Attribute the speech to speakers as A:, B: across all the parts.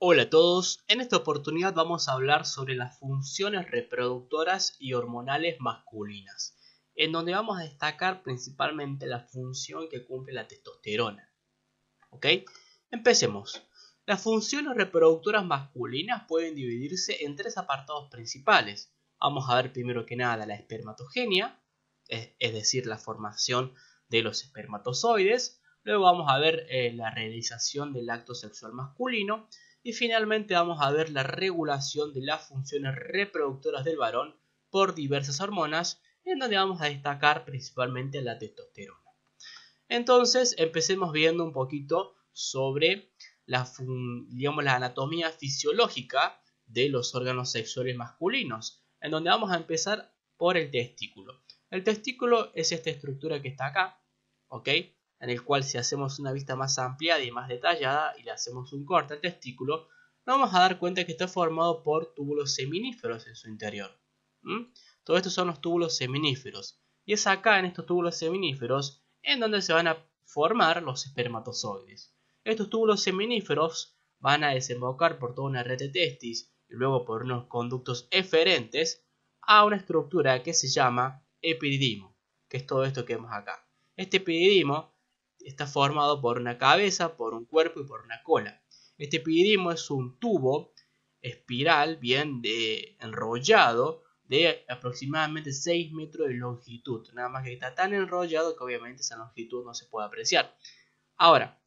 A: Hola a todos, en esta oportunidad vamos a hablar sobre las funciones reproductoras y hormonales masculinas, en donde vamos a destacar principalmente la función que cumple la testosterona. ¿Ok? Empecemos. Las funciones reproductoras masculinas pueden dividirse en tres apartados principales. Vamos a ver primero que nada la espermatogenia, es, decir, la formación de los espermatozoides. Luego vamos a ver eh, la realización del acto sexual masculino y finalmente vamos a ver la regulación de las funciones reproductoras del varón por diversas hormonas, en donde vamos a destacar principalmente la testosterona. Entonces, empecemos viendo un poquito sobre la, digamos, la anatomía fisiológica de los órganos sexuales masculinos, en donde vamos a empezar por el testículo. El testículo es esta estructura que está acá, ¿ok? en el cual si hacemos una vista más ampliada y más detallada y le hacemos un corte al testículo, nos vamos a dar cuenta que está formado por túbulos seminíferos en su interior. Todos estos son los túbulos seminíferos. Y es acá en estos túbulos seminíferos en donde se van a formar los espermatozoides. Estos túbulos seminíferos van a desembocar por toda una red de testis y luego por unos conductos eferentes a una estructura que se llama epididimo, que es todo esto que vemos acá. Este epididimo está formado por una cabeza, por un cuerpo y por una cola. Este epidimo es un tubo espiral bien enrollado de aproximadamente 6 metros de longitud. Nada más que está tan enrollado que obviamente esa longitud no se puede apreciar. Ahora,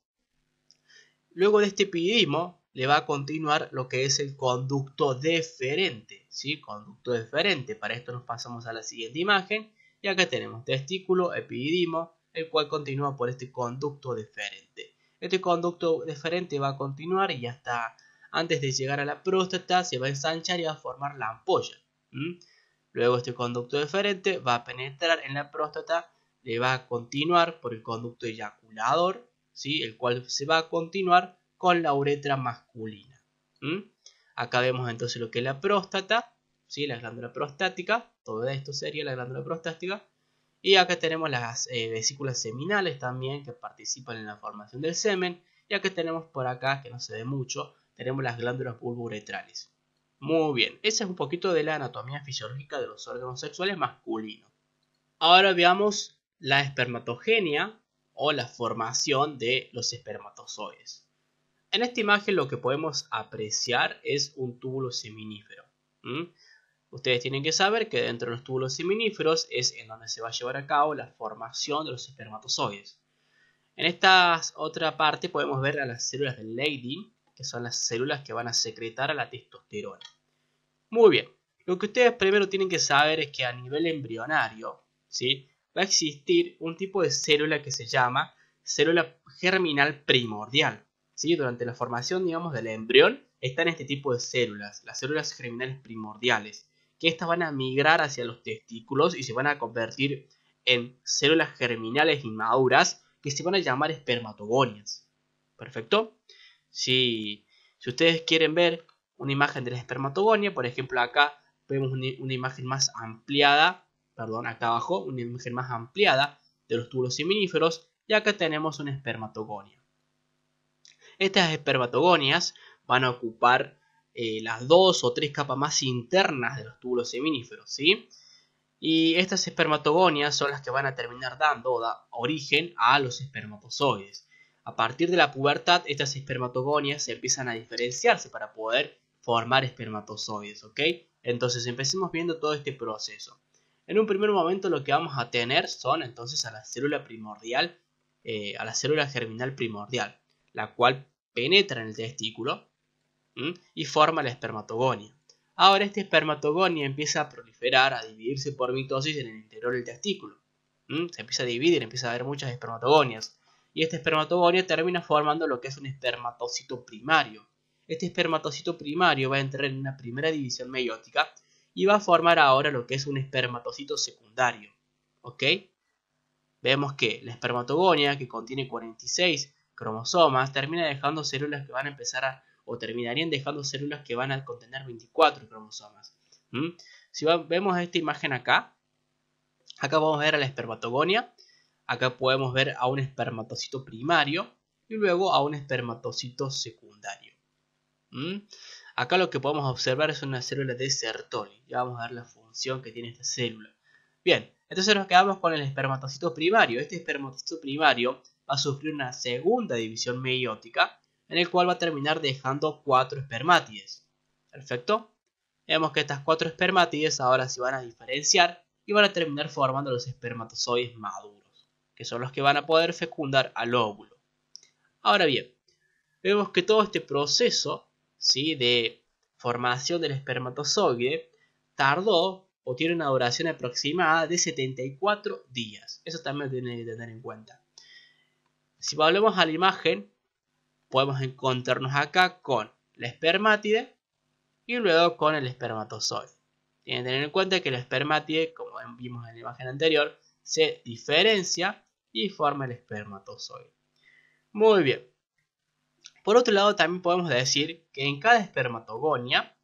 A: luego de este epidimo le va a continuar lo que es el conducto deferente. ¿sí? Conducto deferente. Para esto nos pasamos a la siguiente imagen. Y acá tenemos testículo, epidimo, el cual continúa por este conducto deferente. Este conducto deferente va a continuar y hasta antes de llegar a la próstata se va a ensanchar y va a formar la ampolla. Luego este conducto deferente va a penetrar en la próstata, le va a continuar por el conducto eyaculador, ¿sí? el cual se va a continuar con la uretra masculina. Acá vemos entonces lo que es la próstata, ¿sí? la glándula prostática, todo esto sería la glándula prostática, y acá tenemos las eh, vesículas seminales también que participan en la formación del semen. Y acá tenemos por acá, que no se ve mucho, tenemos las glándulas bulbouretrales. Muy bien, esa es un poquito de la anatomía fisiológica de los órganos sexuales masculinos. Ahora veamos la espermatogenia o la formación de los espermatozoides. En esta imagen lo que podemos apreciar es un túbulo seminífero. Ustedes tienen que saber que dentro de los túbulos seminíferos es en donde se va a llevar a cabo la formación de los espermatozoides. En esta otra parte podemos ver a las células del Leydig, que son las células que van a secretar a la testosterona. Muy bien, lo que ustedes primero tienen que saber es que a nivel embrionario ¿sí? va a existir un tipo de célula que se llama célula germinal primordial. ¿sí? Durante la formación digamos, del embrión están este tipo de células, las células germinales primordiales que estas van a migrar hacia los testículos y se van a convertir en células germinales inmaduras que se van a llamar espermatogonias. ¿Perfecto? Si, si ustedes quieren ver una imagen de la espermatogonia, por ejemplo acá vemos una, imagen más ampliada, perdón, acá abajo, una imagen más ampliada de los tubos seminíferos y acá tenemos una espermatogonia. Estas espermatogonias van a ocupar eh, las dos o tres capas más internas de los túbulos seminíferos, ¿sí? Y estas espermatogonias son las que van a terminar dando origen a los espermatozoides. A partir de la pubertad, estas espermatogonias empiezan a diferenciarse para poder formar espermatozoides, ¿ok? Entonces empecemos viendo todo este proceso. En un primer momento lo que vamos a tener son entonces a la célula primordial, eh, a la célula germinal primordial, la cual penetra en el testículo y forma la espermatogonia. Ahora esta espermatogonia empieza a proliferar, a dividirse por mitosis en el interior del testículo. Se empieza a dividir, empieza a haber muchas espermatogonias. Y esta espermatogonia termina formando lo que es un espermatocito primario. Este espermatocito primario va a entrar en una primera división meiótica y va a formar ahora lo que es un espermatocito secundario. ¿Ok? Vemos que la espermatogonia, que contiene 46 cromosomas, termina dejando células que van a empezar a o terminarían dejando células que van a contener 24 cromosomas. ¿Mm? Si vemos esta imagen acá, acá vamos a ver a la espermatogonia, acá podemos ver a un espermatocito primario y luego a un espermatocito secundario. ¿Mm? Acá lo que podemos observar es una célula de Sertoli, ya vamos a ver la función que tiene esta célula. Bien, entonces nos quedamos con el espermatocito primario. Este espermatocito primario va a sufrir una segunda división meiótica en el cual va a terminar dejando cuatro espermátides. Perfecto. Vemos que estas cuatro espermátides ahora se van a diferenciar y van a terminar formando los espermatozoides maduros, que son los que van a poder fecundar al óvulo. Ahora bien, vemos que todo este proceso ¿sí? de formación del espermatozoide tardó o tiene una duración aproximada de 74 días. Eso también lo que tener en cuenta. Si volvemos a la imagen, podemos encontrarnos acá con la espermátide y luego con el espermatozoide. Tienen que tener en cuenta que la espermátide, como vimos en la imagen anterior, se diferencia y forma el espermatozoide. Muy bien. Por otro lado, también podemos decir que en cada espermatogonia,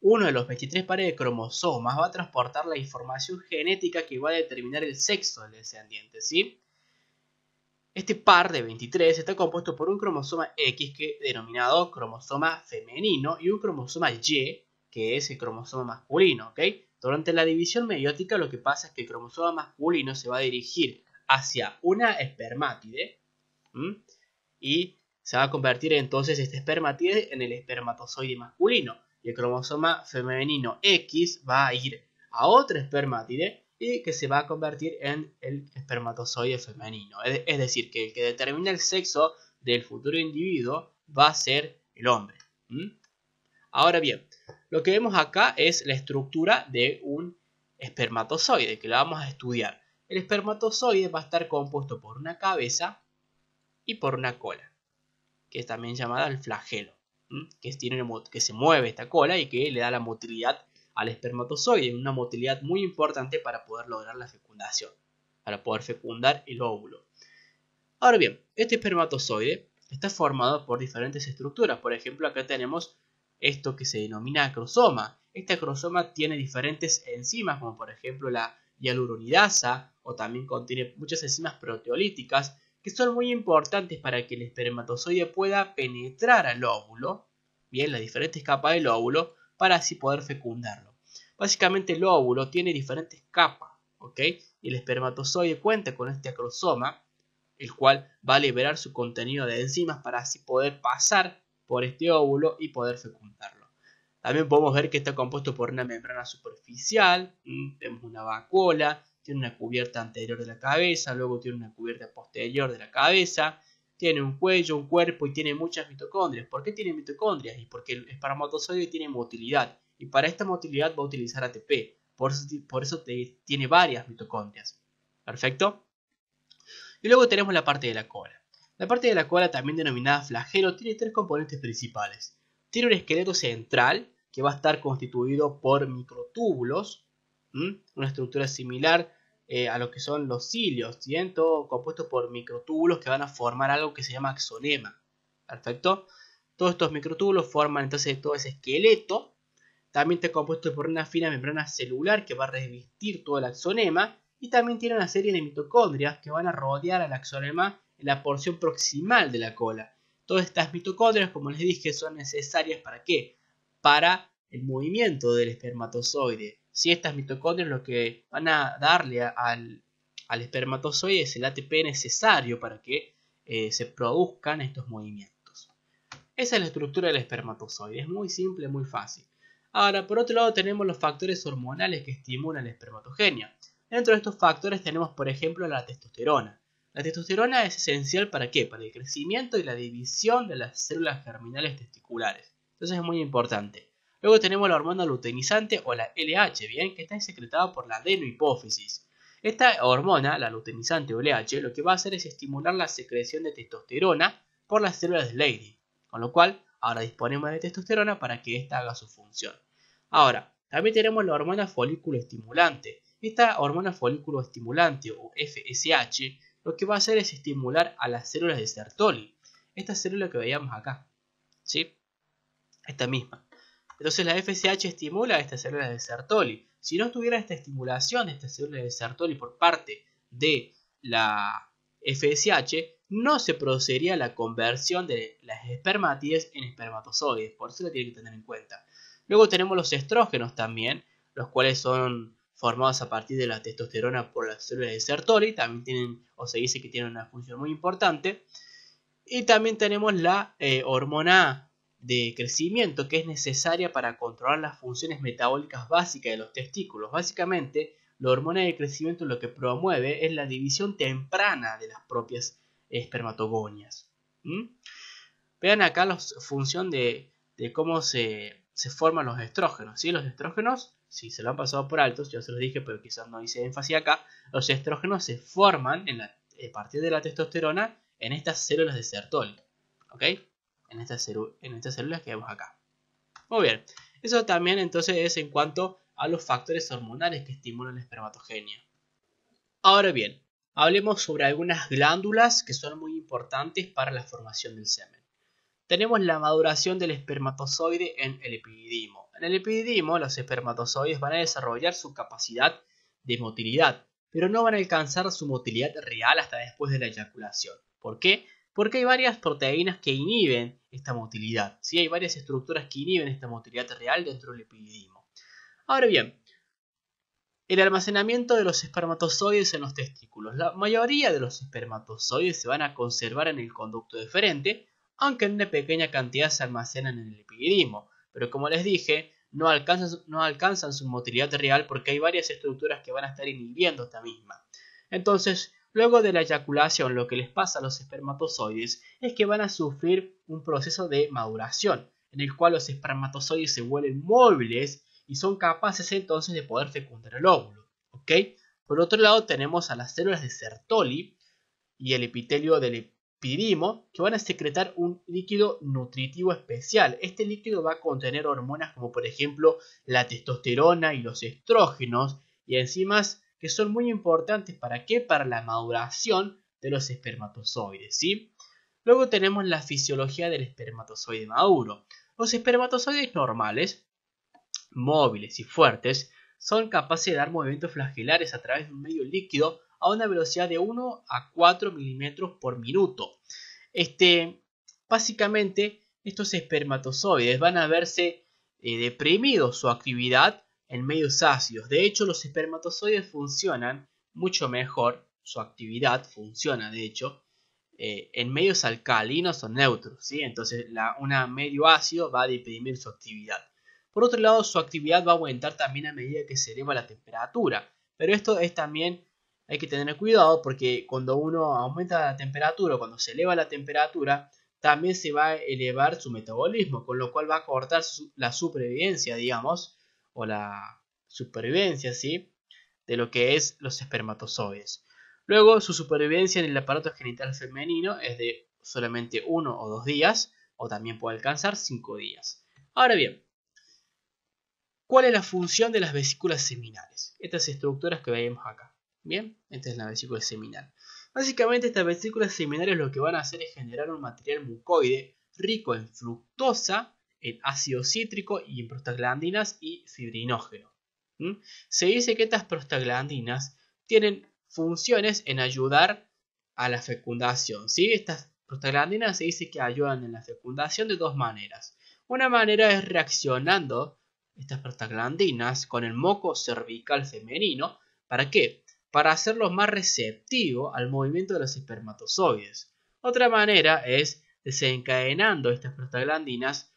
A: uno de los 23 pares de cromosomas va a transportar la información genética que va a determinar el sexo del descendiente, ¿sí? Este par de 23 está compuesto por un cromosoma X que denominado cromosoma femenino y un cromosoma Y que es el cromosoma masculino, Durante la división meiótica lo que pasa es que el cromosoma masculino se va a dirigir hacia una espermátide y se va a convertir entonces este espermátide en el espermatozoide masculino y el cromosoma femenino X va a ir a otra espermátide y que se va a convertir en el espermatozoide femenino. Es decir, que el que determina el sexo del futuro individuo va a ser el hombre. ¿Mm? Ahora bien, lo que vemos acá es la estructura de un espermatozoide, que lo vamos a estudiar. El espermatozoide va a estar compuesto por una cabeza y por una cola, que es también llamada el flagelo, que, tiene, que se mueve esta cola y que le da la motilidad al espermatozoide, una motilidad muy importante para poder lograr la fecundación, para poder fecundar el óvulo. Ahora bien, este espermatozoide está formado por diferentes estructuras, por ejemplo acá tenemos esto que se denomina acrosoma. Este acrosoma tiene diferentes enzimas, como por ejemplo la hialuronidasa, o también contiene muchas enzimas proteolíticas, que son muy importantes para que el espermatozoide pueda penetrar al óvulo, bien, las diferentes capas del óvulo, para así poder fecundarlo. Básicamente el óvulo tiene diferentes capas, ¿ok? Y el espermatozoide cuenta con este acrosoma, el cual va a liberar su contenido de enzimas para así poder pasar por este óvulo y poder fecundarlo. También podemos ver que está compuesto por una membrana superficial, tenemos una vacuola, tiene una cubierta anterior de la cabeza, luego tiene una cubierta posterior de la cabeza, tiene un cuello, un cuerpo y tiene muchas mitocondrias. ¿Por qué tiene mitocondrias? Y porque el espermatozoide tiene motilidad y para esta motilidad va a utilizar ATP, por eso, por eso tiene varias mitocondrias. ¿Perfecto? Y luego tenemos la parte de la cola. La parte de la cola, también denominada flagelo, tiene tres componentes principales. Tiene un esqueleto central, que va a estar constituido por microtúbulos, una estructura similar eh, a lo que son los cilios, todo compuesto por microtúbulos que van a formar algo que se llama axonema. ¿Perfecto? Todos estos microtúbulos forman entonces todo ese esqueleto también está compuesto por una fina membrana celular que va a revestir todo el axonema y también tiene una serie de mitocondrias que van a rodear al axonema en la porción proximal de la cola. Todas estas mitocondrias, como les dije, son necesarias para qué? Para el movimiento del espermatozoide. Si estas mitocondrias lo que van a darle al, espermatozoide es el ATP necesario para que eh, se produzcan estos movimientos. Esa es la estructura del espermatozoide. Es muy simple, muy fácil. Ahora, por otro lado, tenemos los factores hormonales que estimulan la espermatogenia. Dentro de estos factores tenemos, por ejemplo, la testosterona. La testosterona es esencial para qué? Para el crecimiento y la división de las células germinales testiculares. Entonces es muy importante. Luego tenemos la hormona luteinizante o la LH, bien, que está secretada por la adenohipófisis. Esta hormona, la luteinizante o LH, lo que va a hacer es estimular la secreción de testosterona por las células de Leydig, con lo cual Ahora disponemos de testosterona para que ésta haga su función. Ahora, también tenemos la hormona folículo estimulante. Esta hormona folículo estimulante o FSH lo que va a hacer es estimular a las células de Sertoli. Esta célula que veíamos acá. ¿Sí? Esta misma. Entonces la FSH estimula a estas células de Sertoli. Si no tuviera esta estimulación de estas células de Sertoli por parte de la FSH, no se produciría la conversión de las espermatides en espermatozoides, por eso lo tienen que tener en cuenta. Luego tenemos los estrógenos también, los cuales son formados a partir de la testosterona por las células de Sertoli, también tienen, o se dice que tienen una función muy importante. Y también tenemos la eh, hormona de crecimiento, que es necesaria para controlar las funciones metabólicas básicas de los testículos. Básicamente, la hormona de crecimiento lo que promueve es la división temprana de las propias espermatogonias. Vean acá la función de, cómo se, forman los estrógenos. ¿sí? Los estrógenos, si se lo han pasado por altos, yo se los dije, pero quizás no hice énfasis acá, los estrógenos se forman en la, eh, a partir de la testosterona en estas células de Sertol. ¿Ok? En estas, en estas células que vemos acá. Muy bien. Eso también entonces es en cuanto a los factores hormonales que estimulan la espermatogenia. Ahora bien, hablemos sobre algunas glándulas que son muy importantes para la formación del semen. Tenemos la maduración del espermatozoide en el epididimo. En el epididimo, los espermatozoides van a desarrollar su capacidad de motilidad, pero no van a alcanzar su motilidad real hasta después de la eyaculación. ¿Por qué? Porque hay varias proteínas que inhiben esta motilidad. Hay varias estructuras que inhiben esta motilidad real dentro del epididimo. Ahora bien, el almacenamiento de los espermatozoides en los testículos. La mayoría de los espermatozoides se van a conservar en el conducto deferente, aunque en una pequeña cantidad se almacenan en el epididimo. Pero como les dije, no alcanzan, no alcanzan su motilidad real porque hay varias estructuras que van a estar inhibiendo esta misma. Entonces, luego de la eyaculación, lo que les pasa a los espermatozoides es que van a sufrir un proceso de maduración, en el cual los espermatozoides se vuelven móviles y son capaces entonces de poder fecundar el óvulo. ¿ok? Por otro lado tenemos a las células de Sertoli y el epitelio del epidimo que van a secretar un líquido nutritivo especial. Este líquido va a contener hormonas como por ejemplo la testosterona y los estrógenos y enzimas que son muy importantes para qué? Para la maduración de los espermatozoides, ¿sí? Luego tenemos la fisiología del espermatozoide maduro. Los espermatozoides normales móviles y fuertes, son capaces de dar movimientos flagelares a través de un medio líquido a una velocidad de 1 a 4 milímetros por minuto. Este, básicamente, estos espermatozoides van a verse eh, deprimido su actividad en medios ácidos. De hecho, los espermatozoides funcionan mucho mejor, su actividad funciona, de hecho, eh, en medios alcalinos o neutros. ¿sí? Entonces, una medio ácido va a deprimir su actividad. Por otro lado, su actividad va a aumentar también a medida que se eleva la temperatura. Pero esto es también, hay que tener cuidado porque cuando uno aumenta la temperatura, cuando se eleva la temperatura, también se va a elevar su metabolismo, con lo cual va a cortar la supervivencia, digamos, o la supervivencia, ¿sí? De lo que es los espermatozoides. Luego, su supervivencia en el aparato genital femenino es de solamente uno o dos días, o también puede alcanzar cinco días. Ahora bien, ¿Cuál es la función de las vesículas seminales? Estas estructuras que veíamos acá. Bien, esta es la vesícula seminal. Básicamente estas vesículas seminales lo que van a hacer es generar un material mucoide rico en fructosa, en ácido cítrico y en prostaglandinas y fibrinógeno. ¿Mm? Se dice que estas prostaglandinas tienen funciones en ayudar a la fecundación. ¿sí? Estas prostaglandinas se dice que ayudan en la fecundación de dos maneras. Una manera es reaccionando estas prostaglandinas con el moco cervical femenino. ¿Para qué? Para hacerlos más receptivo al movimiento de los espermatozoides. Otra manera es desencadenando estas prostaglandinas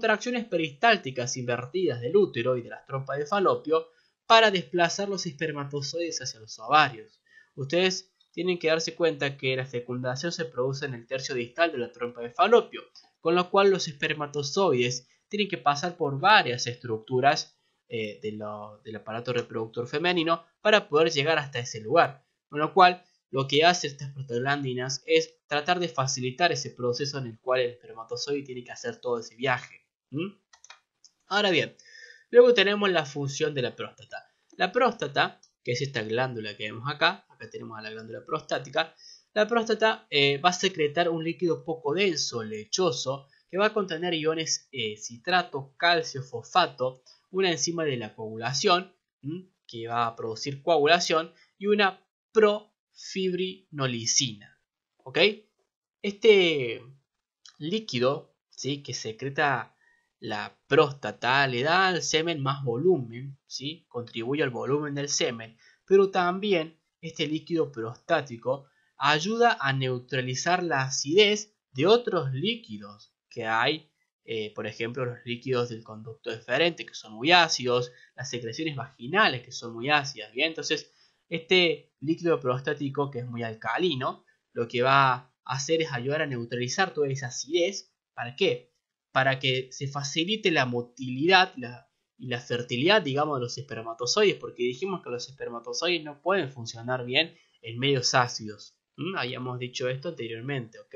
A: tracciones peristálticas invertidas del útero y de las trompas de falopio para desplazar los espermatozoides hacia los ovarios. Ustedes tienen que darse cuenta que la fecundación se produce en el tercio distal de la trompa de falopio, con lo cual los espermatozoides tienen que pasar por varias estructuras eh, del aparato reproductor femenino para poder llegar hasta ese lugar. Con lo cual, lo que hacen estas prostaglandinas es tratar de facilitar ese proceso en el cual el espermatozoide tiene que hacer todo ese viaje. Ahora bien, luego tenemos la función de la próstata. La próstata, que es esta glándula que vemos acá, acá tenemos a la glándula prostática, la próstata eh, va a secretar un líquido poco denso, lechoso, que va a contener iones eh, citrato, calcio, fosfato, una enzima de la coagulación, que va a producir coagulación, y una profibrinolisina. Este líquido ¿sí? que secreta la próstata le da al semen más volumen, ¿sí? contribuye al volumen del semen, pero también este líquido prostático ayuda a neutralizar la acidez de otros líquidos que hay, eh, por ejemplo, los líquidos del conducto deferente, que son muy ácidos, las secreciones vaginales, que son muy ácidas, ¿bien? Entonces, este líquido prostático, que es muy alcalino, lo que va a hacer es ayudar a neutralizar toda esa acidez. ¿Para qué? Para que se facilite la motilidad y la fertilidad, digamos, de los espermatozoides, porque dijimos que los espermatozoides no pueden funcionar bien en medios ácidos. ¿Mm? Habíamos dicho esto anteriormente, ¿ok?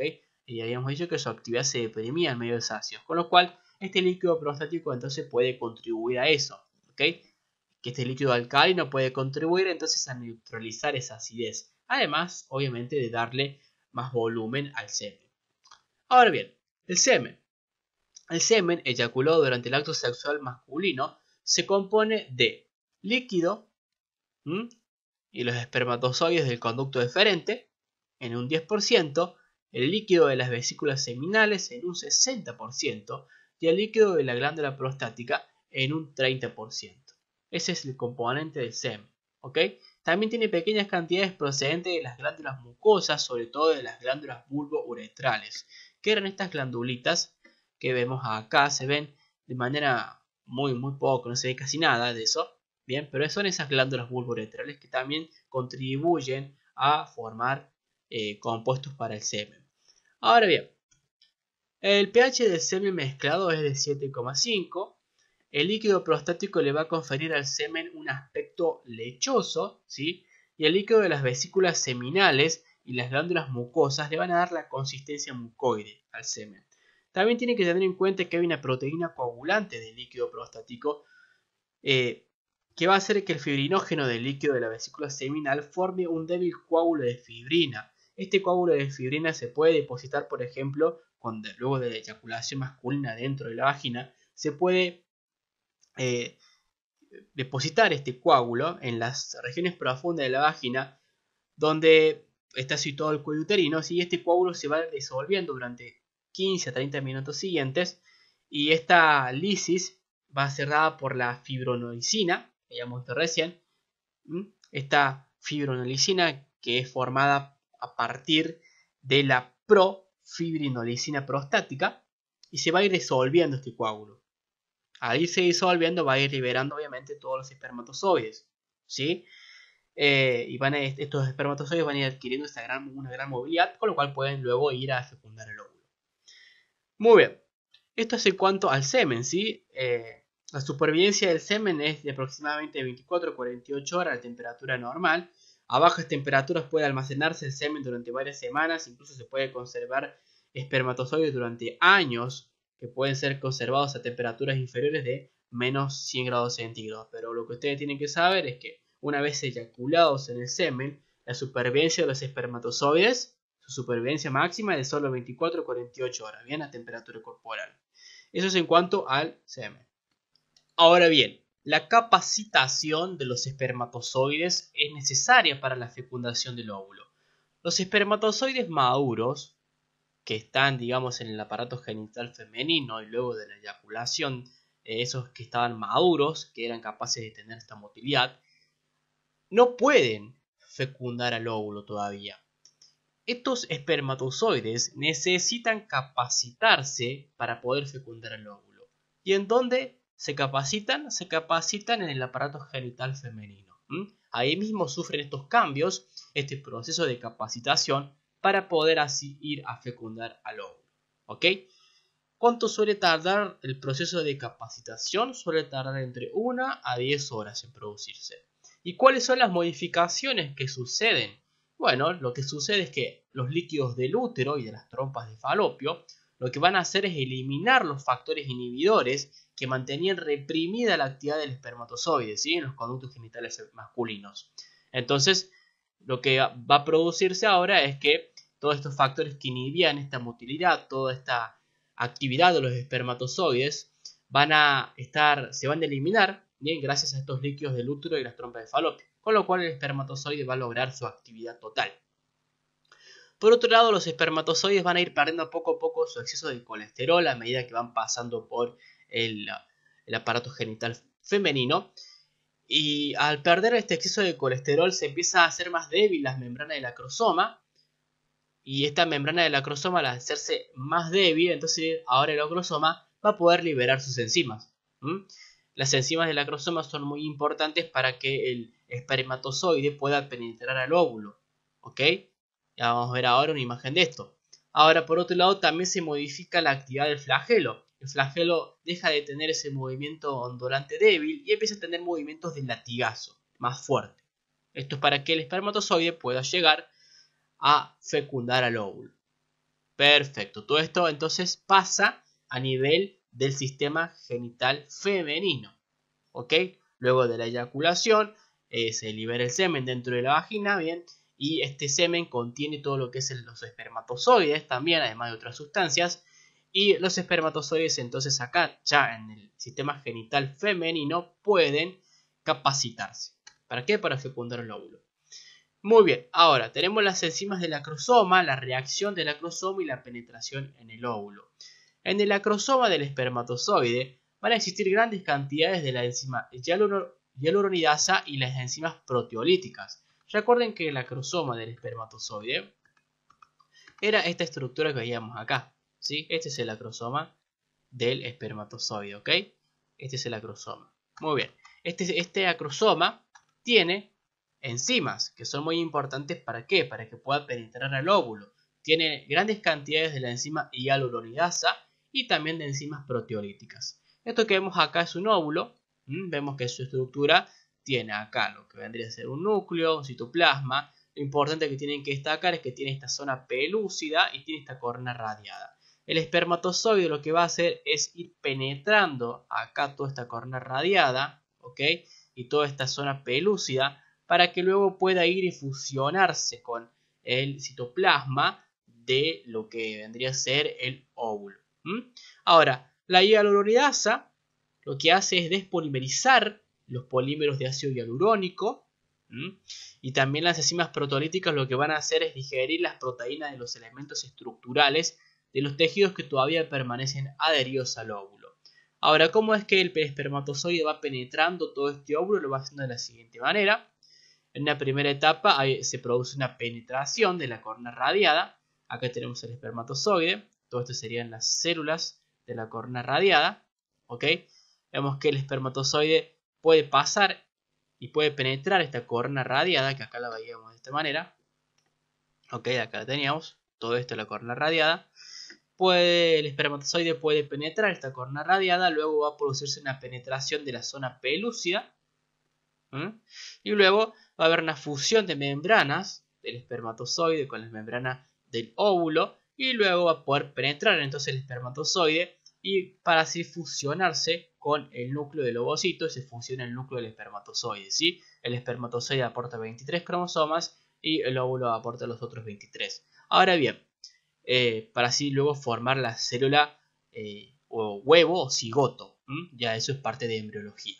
A: y habíamos dicho que su actividad se deprimía en medio de ácidos, con lo cual este líquido prostático entonces puede contribuir a eso, ¿ok? Que este líquido alcalino puede contribuir entonces a neutralizar esa acidez, además obviamente de darle más volumen al semen. Ahora bien, el semen. El semen eyaculado durante el acto sexual masculino se compone de líquido y los espermatozoides del conducto deferente en un 10%, el líquido de las vesículas seminales en un 60% y el líquido de la glándula prostática en un 30%. Ese es el componente del semen. ¿ok? También tiene pequeñas cantidades procedentes de las glándulas mucosas, sobre todo de las glándulas bulbo-uretrales, que eran estas glandulitas que vemos acá, se ven de manera muy, muy poco, no se ve casi nada de eso, bien, pero son esas glándulas bulbo-uretrales que también contribuyen a formar eh, compuestos para el semen. Ahora bien, el pH del semen mezclado es de 7,5. El líquido prostático le va a conferir al semen un aspecto lechoso, ¿sí? Y el líquido de las vesículas seminales y las glándulas mucosas le van a dar la consistencia mucoide al semen. También tiene que tener en cuenta que hay una proteína coagulante del líquido prostático eh, que va a hacer que el fibrinógeno del líquido de la vesícula seminal forme un débil coágulo de fibrina este coágulo de fibrina se puede depositar, por ejemplo, luego de la eyaculación masculina dentro de la vagina, se puede eh, depositar este coágulo en las regiones profundas de la vagina, donde está situado el cuello uterino, y este coágulo se va disolviendo durante 15 a 30 minutos siguientes, y esta lisis va cerrada por la fibronoicina, que ya de recién, esta fibronolicina que es formada a partir de la profibrinolisina prostática y se va a ir disolviendo este coágulo. Al irse disolviendo va a ir liberando obviamente todos los espermatozoides. ¿sí? Eh, y van estos espermatozoides van a ir adquiriendo esta gran, una gran movilidad, con lo cual pueden luego ir a fecundar el óvulo. Muy bien, esto es en cuanto al semen, ¿sí? Eh, la supervivencia del semen es de aproximadamente 24 48 horas a temperatura normal a bajas temperaturas puede almacenarse el semen durante varias semanas, incluso se puede conservar espermatozoides durante años que pueden ser conservados a temperaturas inferiores de menos 100 grados centígrados. Pero lo que ustedes tienen que saber es que una vez eyaculados en el semen, la supervivencia de los espermatozoides, su supervivencia máxima es de solo 24 a 48 horas, bien, a temperatura corporal. Eso es en cuanto al semen. Ahora bien, la capacitación de los espermatozoides es necesaria para la fecundación del óvulo. Los espermatozoides maduros, que están, digamos, en el aparato genital femenino y luego de la eyaculación, eh, esos que estaban maduros, que eran capaces de tener esta motilidad, no pueden fecundar al óvulo todavía. Estos espermatozoides necesitan capacitarse para poder fecundar al óvulo. ¿Y en dónde? se capacitan, se capacitan en el aparato genital femenino. Ahí mismo sufren estos cambios, este proceso de capacitación, para poder así ir a fecundar al óvulo. ¿Ok? ¿Cuánto suele tardar el proceso de capacitación? Suele tardar entre 1 a 10 horas en producirse. ¿Y cuáles son las modificaciones que suceden? Bueno, lo que sucede es que los líquidos del útero y de las trompas de falopio lo que van a hacer es eliminar los factores inhibidores que mantenían reprimida la actividad del espermatozoide ¿sí? en los conductos genitales masculinos. Entonces, lo que va a producirse ahora es que todos estos factores que inhibían esta motilidad, toda esta actividad de los espermatozoides, van a estar, se van a eliminar bien gracias a estos líquidos del útero y las trompas de falopio, con lo cual el espermatozoide va a lograr su actividad total. Por otro lado, los espermatozoides van a ir perdiendo poco a poco su exceso de colesterol a medida que van pasando por el, aparato genital femenino. Y al perder este exceso de colesterol se empieza a hacer más débil las membranas del acrosoma Y esta membrana del acrosoma al hacerse más débil, entonces ahora el acrosoma va a poder liberar sus enzimas. Las enzimas del acrosoma son muy importantes para que el espermatozoide pueda penetrar al óvulo. ¿Ok? vamos a ver ahora una imagen de esto. Ahora, por otro lado, también se modifica la actividad del flagelo. El flagelo deja de tener ese movimiento ondulante débil y empieza a tener movimientos de latigazo, más fuerte. Esto es para que el espermatozoide pueda llegar a fecundar al óvulo. Perfecto, todo esto entonces pasa a nivel del sistema genital femenino. ¿Ok? Luego de la eyaculación eh, se libera el semen dentro de la vagina, bien, y este semen contiene todo lo que es los espermatozoides también, además de otras sustancias. Y los espermatozoides entonces acá, ya en el sistema genital femenino, pueden capacitarse. ¿Para qué? Para fecundar el óvulo. Muy bien, ahora tenemos las enzimas del acrosoma, la reacción del acrosoma y la penetración en el óvulo. En el acrosoma del espermatozoide van a existir grandes cantidades de la enzima hialuronidasa y las enzimas proteolíticas. Recuerden que el acrosoma del espermatozoide era esta estructura que veíamos acá. ¿sí? Este es el acrosoma del espermatozoide, ¿ok? Este es el acrosoma. Muy bien. Este, este acrosoma tiene enzimas que son muy importantes para qué? Para que pueda penetrar al óvulo. Tiene grandes cantidades de la enzima hialuronidasa y también de enzimas proteolíticas. Esto que vemos acá es un óvulo. Vemos que su estructura tiene acá lo que vendría a ser un núcleo, un citoplasma. Lo importante que tienen que destacar es que tiene esta zona pelúcida y tiene esta corona radiada. El espermatozoide lo que va a hacer es ir penetrando acá toda esta corona radiada, ¿ok? Y toda esta zona pelúcida para que luego pueda ir y fusionarse con el citoplasma de lo que vendría a ser el óvulo. Ahora, la hialuronidasa lo que hace es despolimerizar los polímeros de ácido hialurónico. Y también las enzimas protolíticas lo que van a hacer es digerir las proteínas de los elementos estructurales de los tejidos que todavía permanecen adheridos al óvulo. Ahora, ¿cómo es que el espermatozoide va penetrando todo este óvulo? Lo va haciendo de la siguiente manera. En la primera etapa se produce una penetración de la corna radiada. Acá tenemos el espermatozoide. Todo esto serían las células de la corna radiada. Vemos que el espermatozoide puede pasar y puede penetrar esta corona radiada, que acá la veíamos de esta manera. Ok, acá la teníamos, todo esto es la corona radiada. Puede, el espermatozoide puede penetrar esta corona radiada, luego va a producirse una penetración de la zona pelúcida. Y luego va a haber una fusión de membranas del espermatozoide con las membranas del óvulo y luego va a poder penetrar entonces el espermatozoide y para así fusionarse con el núcleo del ovocito se funciona el núcleo del espermatozoide. ¿sí? El espermatozoide aporta 23 cromosomas y el óvulo aporta los otros 23. Ahora bien, eh, para así luego formar la célula eh, o huevo o cigoto. Ya eso es parte de embriología.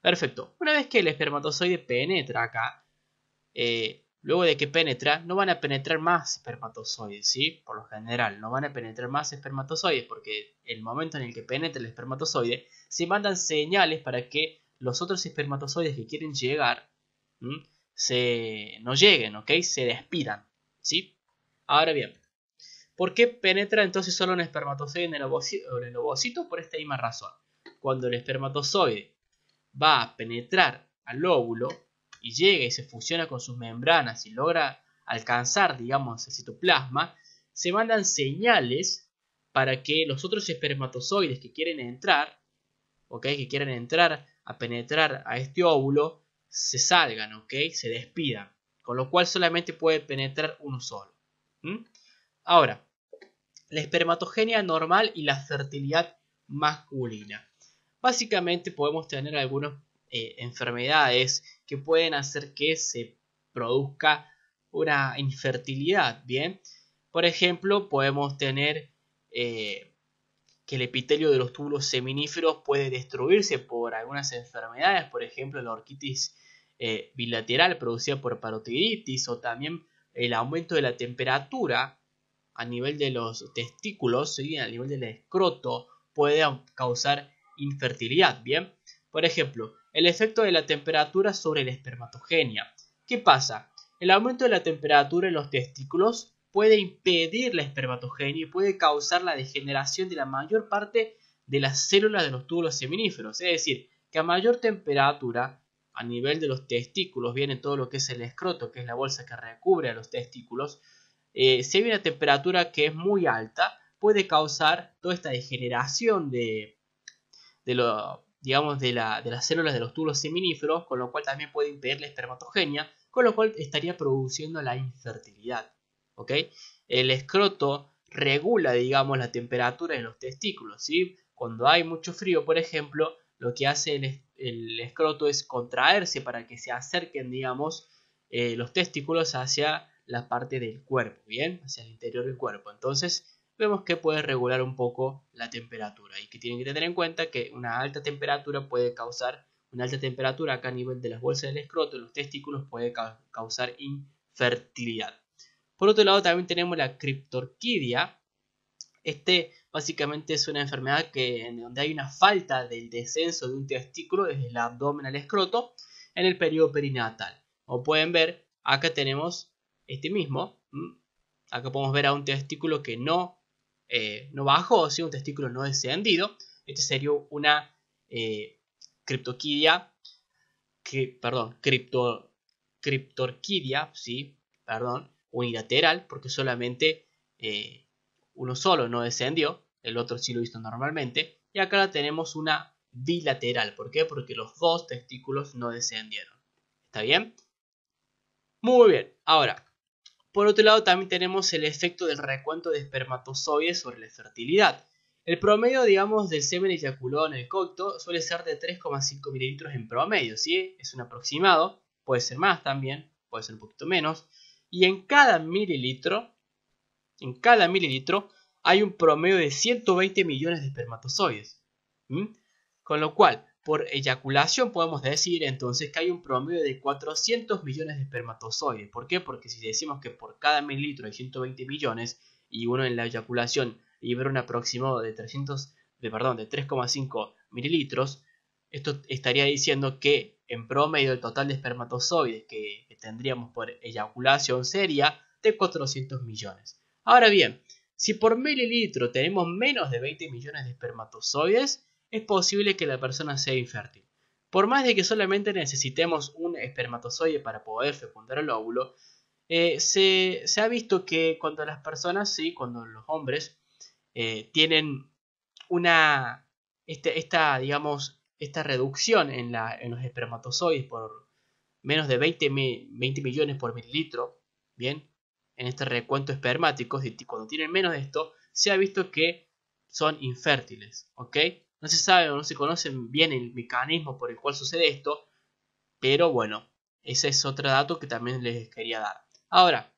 A: Perfecto. Una vez que el espermatozoide penetra acá, eh, Luego de que penetra, no van a penetrar más espermatozoides, ¿sí? Por lo general, no van a penetrar más espermatozoides porque el momento en el que penetra el espermatozoide, se mandan señales para que los otros espermatozoides que quieren llegar no lleguen, ¿ok? Se despidan, ¿sí? Ahora bien, ¿por qué penetra entonces solo un espermatozoide en el ovocito? En el ovocito? Por esta misma razón. Cuando el espermatozoide va a penetrar al óvulo, y llega y se fusiona con sus membranas y logra alcanzar, digamos, el citoplasma, se mandan señales para que los otros espermatozoides que quieren entrar, ¿ok? Que quieren entrar a penetrar a este óvulo, se salgan, Se despidan. Con lo cual solamente puede penetrar uno solo. Ahora, la espermatogenia normal y la fertilidad masculina. Básicamente podemos tener algunas eh, enfermedades que pueden hacer que se produzca una infertilidad, ¿bien? Por ejemplo, podemos tener eh, que el epitelio de los túbulos seminíferos puede destruirse por algunas enfermedades, por ejemplo, la orquitis eh, bilateral producida por parotiditis o también el aumento de la temperatura a nivel de los testículos, a nivel del escroto, puede causar infertilidad, ¿bien? Por ejemplo, el efecto de la temperatura sobre la espermatogenia. ¿Qué pasa? El aumento de la temperatura en los testículos puede impedir la espermatogenia y puede causar la degeneración de la mayor parte de las células de los túbulos seminíferos. Es decir, que a mayor temperatura, a nivel de los testículos, viene todo lo que es el escroto, que es la bolsa que recubre a los testículos, eh, si hay una temperatura que es muy alta, puede causar toda esta degeneración de, de, lo, digamos, de, de las células de los tubos seminíferos, con lo cual también puede impedir la espermatogenia, con lo cual estaría produciendo la infertilidad. ¿ok? El escroto regula, digamos, la temperatura en los testículos. ¿sí? Cuando hay mucho frío, por ejemplo, lo que hace el, escroto es contraerse para que se acerquen, digamos, eh, los testículos hacia la parte del cuerpo, ¿bien? Hacia el interior del cuerpo. Entonces, vemos que puede regular un poco la temperatura y que tienen que tener en cuenta que una alta temperatura puede causar, una alta temperatura acá a nivel de las bolsas del escroto, los testículos, puede causar infertilidad. Por otro lado, también tenemos la criptorquidia. Este básicamente es una enfermedad que, en donde hay una falta del descenso de un testículo desde el abdomen al escroto en el periodo perinatal. Como pueden ver, acá tenemos este mismo. Acá podemos ver a un testículo que no eh, no bajo, o un testículo no descendido. Este sería una eh, criptoquidia, perdón, cripto, criptorquidia, sí, perdón, unilateral, porque solamente eh, uno solo no descendió, el otro sí lo hizo normalmente, y acá tenemos una bilateral, ¿por qué? Porque los dos testículos no descendieron. ¿Está bien? Muy bien, ahora por otro lado, también tenemos el efecto del recuento de espermatozoides sobre la fertilidad. El promedio, digamos, del semen eyaculado en el cocto suele ser de 3,5 mililitros en promedio, ¿sí? Es un aproximado, puede ser más también, puede ser un poquito menos. Y en cada mililitro, en cada mililitro, hay un promedio de 120 millones de espermatozoides. Con lo cual, por eyaculación podemos decir entonces que hay un promedio de 400 millones de espermatozoides. ¿Por qué? Porque si decimos que por cada mililitro hay 120 millones y uno en la eyaculación libera un aproximado de 300, de, perdón, de 3,5 mililitros, esto estaría diciendo que en promedio el total de espermatozoides que, que tendríamos por eyaculación sería de 400 millones. Ahora bien, si por mililitro tenemos menos de 20 millones de espermatozoides, es posible que la persona sea infértil. Por más de que solamente necesitemos un espermatozoide para poder fecundar el óvulo, eh, se, ha visto que cuando las personas, sí, cuando los hombres eh, tienen una, este, esta, digamos, esta reducción en, los espermatozoides por menos de 20, 20 millones por mililitro, bien, en este recuento espermático, cuando tienen menos de esto, se ha visto que son infértiles, ¿ok? No se sabe o no se conoce bien el mecanismo por el cual sucede esto, pero bueno, ese es otro dato que también les quería dar. Ahora,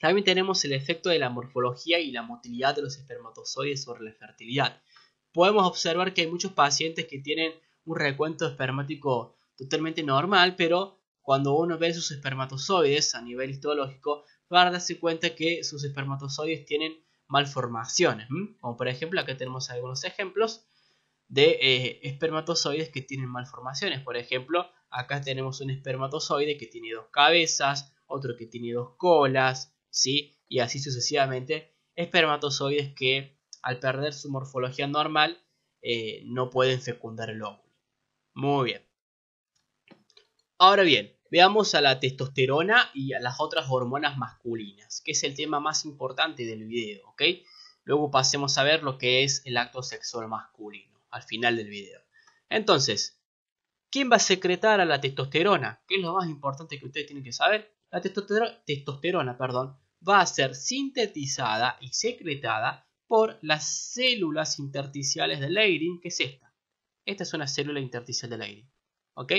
A: también tenemos el efecto de la morfología y la motilidad de los espermatozoides sobre la fertilidad. Podemos observar que hay muchos pacientes que tienen un recuento espermático totalmente normal, pero cuando uno ve sus espermatozoides a nivel histológico, va a darse cuenta que sus espermatozoides tienen malformaciones. Como por ejemplo, acá tenemos algunos ejemplos de eh, espermatozoides que tienen malformaciones. Por ejemplo, acá tenemos un espermatozoide que tiene dos cabezas, otro que tiene dos colas, ¿sí? Y así sucesivamente. Espermatozoides que al perder su morfología normal eh, no pueden fecundar el óvulo. Muy bien. Ahora bien, veamos a la testosterona y a las otras hormonas masculinas, que es el tema más importante del video, Luego pasemos a ver lo que es el acto sexual masculino al final del video. Entonces, ¿quién va a secretar a la testosterona? Que es lo más importante que ustedes tienen que saber. La testosterona, testosterona perdón, va a ser sintetizada y secretada por las células intersticiales del Leydig, que es esta. Esta es una célula intersticial del Leydig. ¿Ok?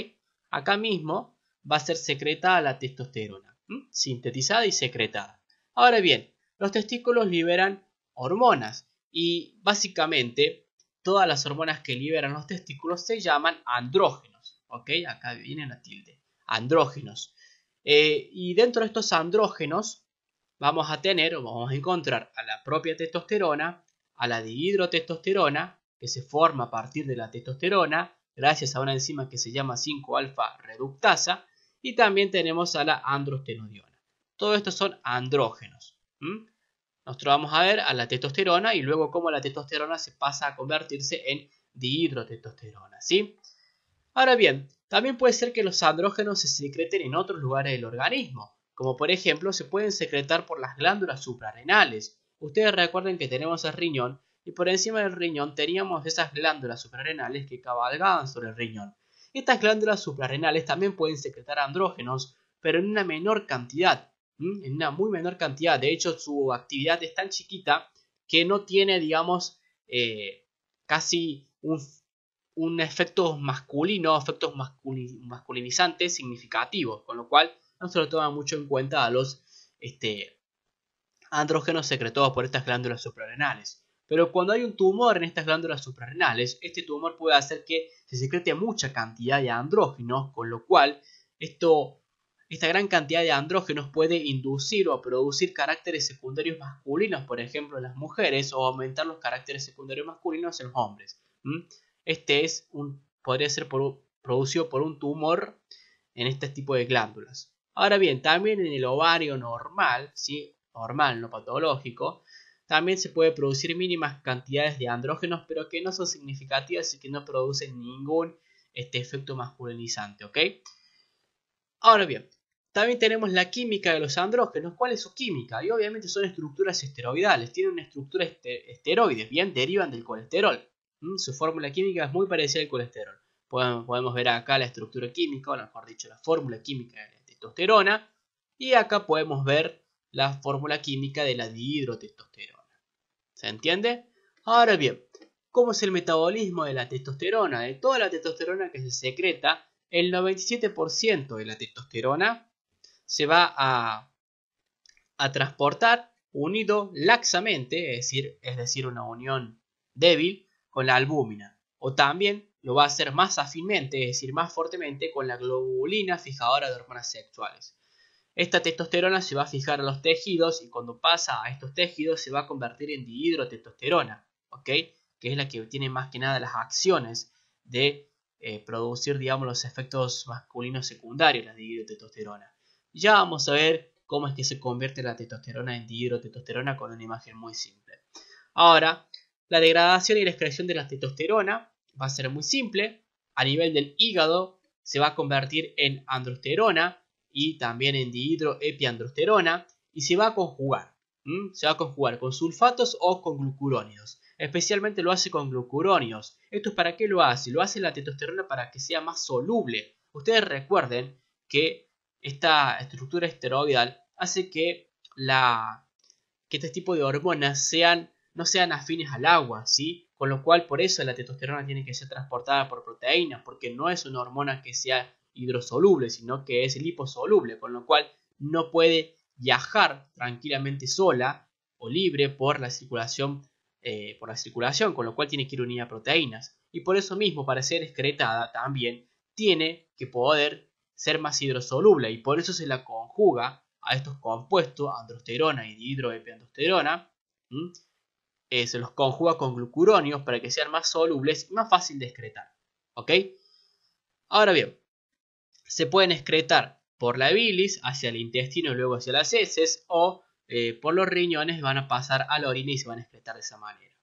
A: Acá mismo va a ser secretada la testosterona, sintetizada y secretada. Ahora bien, los testículos liberan hormonas y básicamente todas las hormonas que liberan los testículos se llaman andrógenos. ¿Ok? Acá viene la tilde. Andrógenos. Eh, y dentro de estos andrógenos vamos a tener o vamos a encontrar a la propia testosterona, a la dihidrotestosterona, que se forma a partir de la testosterona, gracias a una enzima que se llama 5-alfa reductasa, y también tenemos a la androstenodiona. Todo esto son andrógenos. Nosotros vamos a ver a la testosterona y luego cómo la testosterona se pasa a convertirse en dihidrotestosterona, Ahora bien, también puede ser que los andrógenos se secreten en otros lugares del organismo, como por ejemplo se pueden secretar por las glándulas suprarrenales. Ustedes recuerden que tenemos el riñón y por encima del riñón teníamos esas glándulas suprarrenales que cabalgaban sobre el riñón. Estas glándulas suprarrenales también pueden secretar andrógenos, pero en una menor cantidad, ¿Mm? en una muy menor cantidad. De hecho, su actividad es tan chiquita que no tiene, digamos, eh, casi un, efecto masculino, efectos masculinizantes significativos, con lo cual no se lo toma mucho en cuenta a los este, andrógenos secretados por estas glándulas suprarrenales. Pero cuando hay un tumor en estas glándulas suprarrenales, este tumor puede hacer que se secrete mucha cantidad de andrógenos, con lo cual esto esta gran cantidad de andrógenos puede inducir o producir caracteres secundarios masculinos, por ejemplo, en las mujeres, o aumentar los caracteres secundarios masculinos en los hombres. Este es un, podría ser producido por un tumor en este tipo de glándulas. Ahora bien, también en el ovario normal, ¿sí? normal, no patológico, también se puede producir mínimas cantidades de andrógenos, pero que no son significativas y que no producen ningún este efecto masculinizante, Ahora bien, también tenemos la química de los andrógenos. ¿Cuál es su química? Y obviamente son estructuras esteroidales, tienen una estructura este, esteroide. bien, derivan del colesterol. ¿Mm? Su fórmula química es muy parecida al colesterol. Podemos, podemos ver acá la estructura química, o mejor dicho, la fórmula química de la testosterona. Y acá podemos ver la fórmula química de la dihidrotestosterona. ¿Se entiende? Ahora bien, ¿cómo es el metabolismo de la testosterona? De toda la testosterona que se secreta, el 97% de la testosterona se va a, transportar unido laxamente, es decir, es decir, una unión débil, con la albúmina. O también lo va a hacer más afínmente, es decir, más fuertemente, con la globulina fijadora de hormonas sexuales. Esta testosterona se va a fijar a los tejidos y cuando pasa a estos tejidos se va a convertir en dihidrotestosterona, ¿ok? Que es la que tiene más que nada las acciones de eh, producir, digamos, los efectos masculinos secundarios, la dihidrotestosterona ya vamos a ver cómo es que se convierte la testosterona en dihidrotestosterona con una imagen muy simple. Ahora, la degradación y la excreción de la testosterona va a ser muy simple. A nivel del hígado se va a convertir en androsterona y también en dihidroepiandrosterona y se va a conjugar. Se va a conjugar con sulfatos o con glucurónidos. Especialmente lo hace con glucurónidos. ¿Esto es para qué lo hace? Lo hace la testosterona para que sea más soluble. Ustedes recuerden que esta estructura esteroidal hace que, la, que este tipo de hormonas sean, no sean afines al agua, ¿sí? Con lo cual, por eso la testosterona tiene que ser transportada por proteínas, porque no es una hormona que sea hidrosoluble, sino que es liposoluble, con lo cual no puede viajar tranquilamente sola o libre por la circulación, eh, por la circulación, con lo cual tiene que ir unida a proteínas. Y por eso mismo, para ser excretada también, tiene que poder ser más hidrosoluble y por eso se la conjuga a estos compuestos, androsterona y dihidroepiandrosterona, eh, se los conjuga con glucuronios para que sean más solubles y más fácil de excretar. ¿Ok? Ahora bien, se pueden excretar por la bilis hacia el intestino y luego hacia las heces o eh, por los riñones van a pasar a la orina y se van a excretar de esa manera.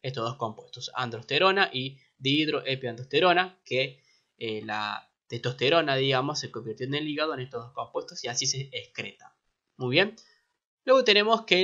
A: Estos dos compuestos, androsterona y dihidroepiandrosterona, que eh, la testosterona, digamos, se convirtió en el hígado en estos dos compuestos y así se excreta. Muy bien. Luego tenemos que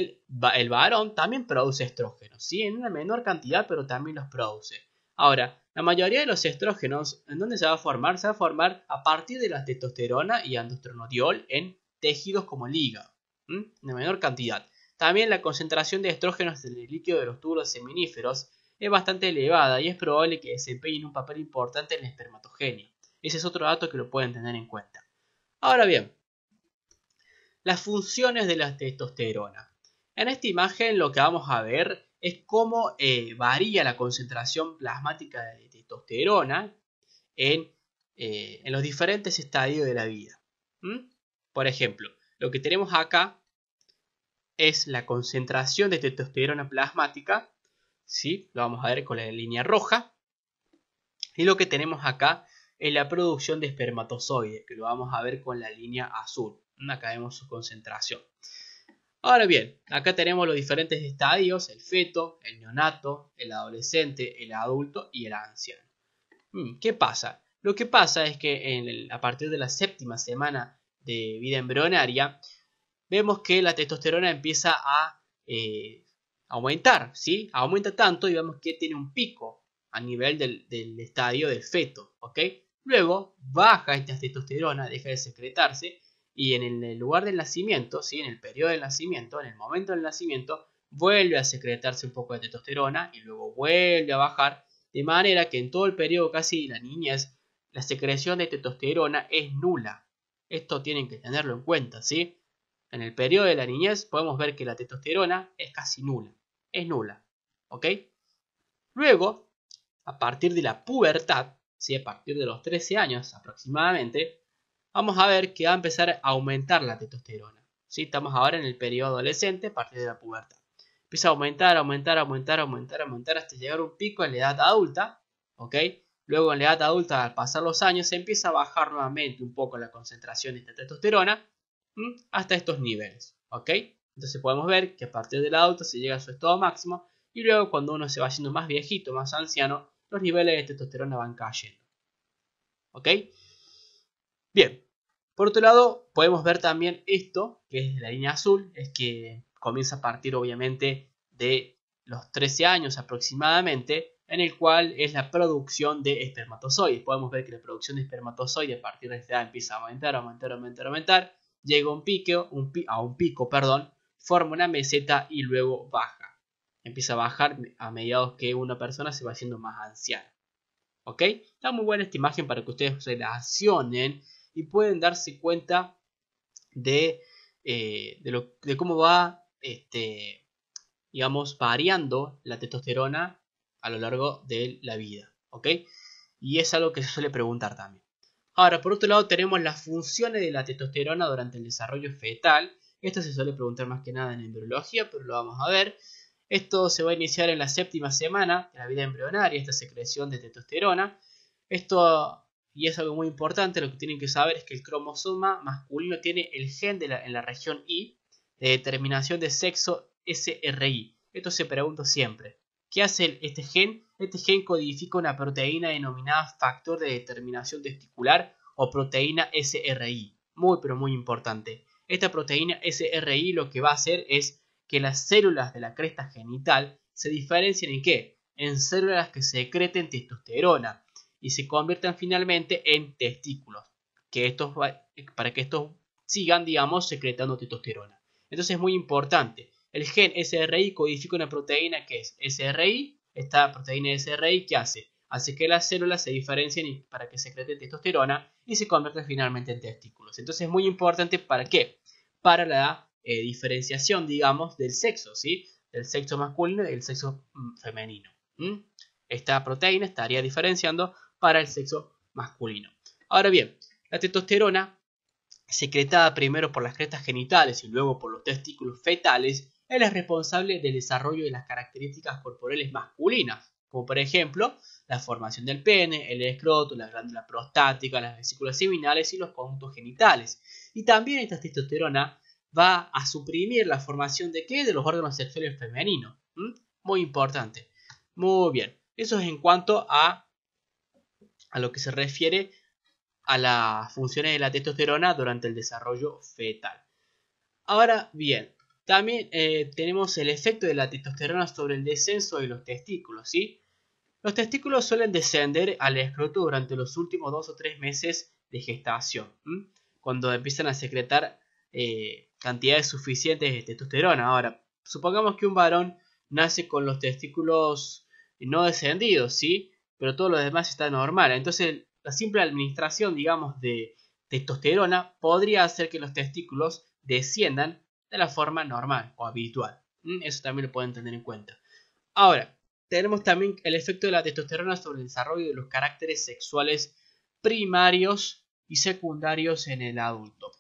A: el, varón también produce estrógenos, ¿sí? En una menor cantidad, pero también los produce. Ahora, la mayoría de los estrógenos, ¿en dónde se va a formar? Se va a formar a partir de la testosterona y androstenediol en tejidos como el hígado, en menor cantidad. También la concentración de estrógenos en el líquido de los túbulos seminíferos es bastante elevada y es probable que desempeñen un papel importante en la espermatogenia. Ese es otro dato que lo pueden tener en cuenta. Ahora bien, las funciones de la testosterona. En esta imagen lo que vamos a ver es cómo eh, varía la concentración plasmática de testosterona eh, en, los diferentes estadios de la vida. Por ejemplo, lo que tenemos acá es la concentración de testosterona plasmática, ¿sí? lo vamos a ver con la línea roja, y lo que tenemos acá en la producción de espermatozoides, que lo vamos a ver con la línea azul. Acá vemos su concentración. Ahora bien, acá tenemos los diferentes estadios, el feto, el neonato, el adolescente, el adulto y el anciano. Hmm, ¿Qué pasa? Lo que pasa es que a partir de la séptima semana de vida embrionaria, vemos que la testosterona empieza a eh, aumentar, ¿sí? Aumenta tanto y vemos que tiene un pico a nivel del, del estadio del feto, ¿ok? Luego baja esta testosterona, deja de secretarse y en el lugar del nacimiento, ¿sí? en el periodo del nacimiento, en el momento del nacimiento, vuelve a secretarse un poco de testosterona y luego vuelve a bajar, de manera que en todo el periodo casi de la niñez, la secreción de testosterona es nula. Esto tienen que tenerlo en cuenta, ¿sí? En el periodo de la niñez podemos ver que la testosterona es casi nula. Es nula, ¿ok? Luego, a partir de la pubertad, a partir de los 13 años aproximadamente, vamos a ver que va a empezar a aumentar la testosterona. ¿sí? Estamos ahora en el periodo adolescente a partir de la pubertad. Empieza a aumentar, aumentar, aumentar, aumentar, aumentar hasta llegar a un pico en la edad adulta. Luego en la edad adulta, al pasar los años, se empieza a bajar nuevamente un poco la concentración de esta testosterona hasta estos niveles. Entonces podemos ver que a partir del adulto se llega a su estado máximo y luego cuando uno se va haciendo más viejito, más anciano, los niveles de testosterona van cayendo. ¿Ok? Bien. Por otro lado, podemos ver también esto, que es la línea azul, es que comienza a partir obviamente de los 13 años aproximadamente, en el cual es la producción de espermatozoides. Podemos ver que la producción de espermatozoides a partir de esta edad empieza a aumentar, aumentar, aumentar, aumentar, llega un pico, a un pico, perdón, forma una meseta y luego baja empieza a bajar a mediados que una persona se va haciendo más anciana. ¿Ok? Está muy buena esta imagen para que ustedes relacionen y pueden darse cuenta de, eh, de, cómo va, este, digamos, variando la testosterona a lo largo de la vida. ¿Ok? Y es algo que se suele preguntar también. Ahora, por otro lado, tenemos las funciones de la testosterona durante el desarrollo fetal. Esto se suele preguntar más que nada en embriología, pero lo vamos a ver. Esto se va a iniciar en la séptima semana de la vida embrionaria, esta secreción de testosterona. Esto, y es algo muy importante, lo que tienen que saber es que el cromosoma masculino tiene el gen en la región Y de determinación de sexo SRI. Esto se pregunta siempre. ¿Qué hace este gen? Este gen codifica una proteína denominada factor de determinación testicular o proteína SRI. Muy pero muy importante. Esta proteína SRI lo que va a hacer es que las células de la cresta genital se diferencian en qué? En células que secreten testosterona y se conviertan finalmente en testículos, que estos para que estos sigan, digamos, secretando testosterona. Entonces es muy importante. El gen SRI codifica una proteína que es SRI, esta proteína SRI que hace hace que las células se diferencien para que secreten testosterona y se conviertan finalmente en testículos. Entonces es muy importante para qué? Para la eh, diferenciación, digamos, del sexo, ¿sí? Del sexo masculino y del sexo mm, femenino. Esta proteína estaría diferenciando para el sexo masculino. Ahora bien, la testosterona, secretada primero por las crestas genitales y luego por los testículos fetales, es responsable del desarrollo de las características corporales masculinas, como por ejemplo la formación del pene, el escroto, la glándula prostática, las vesículas seminales y los conjuntos genitales. Y también esta testosterona va a suprimir la formación de qué? De los órganos sexuales femeninos. Muy importante. Muy bien. Eso es en cuanto a, a lo que se refiere a las funciones de la testosterona durante el desarrollo fetal. Ahora bien, también eh, tenemos el efecto de la testosterona sobre el descenso de los testículos, ¿sí? Los testículos suelen descender al escroto durante los últimos dos o tres meses de gestación, cuando empiezan a secretar eh, cantidades suficientes de testosterona. Ahora, supongamos que un varón nace con los testículos no descendidos, ¿sí? Pero todo lo demás está normal. Entonces, la simple administración, digamos, de testosterona podría hacer que los testículos desciendan de la forma normal o habitual. Mm, eso también lo pueden tener en cuenta. Ahora, tenemos también el efecto de la testosterona sobre el desarrollo de los caracteres sexuales primarios y secundarios en el adulto.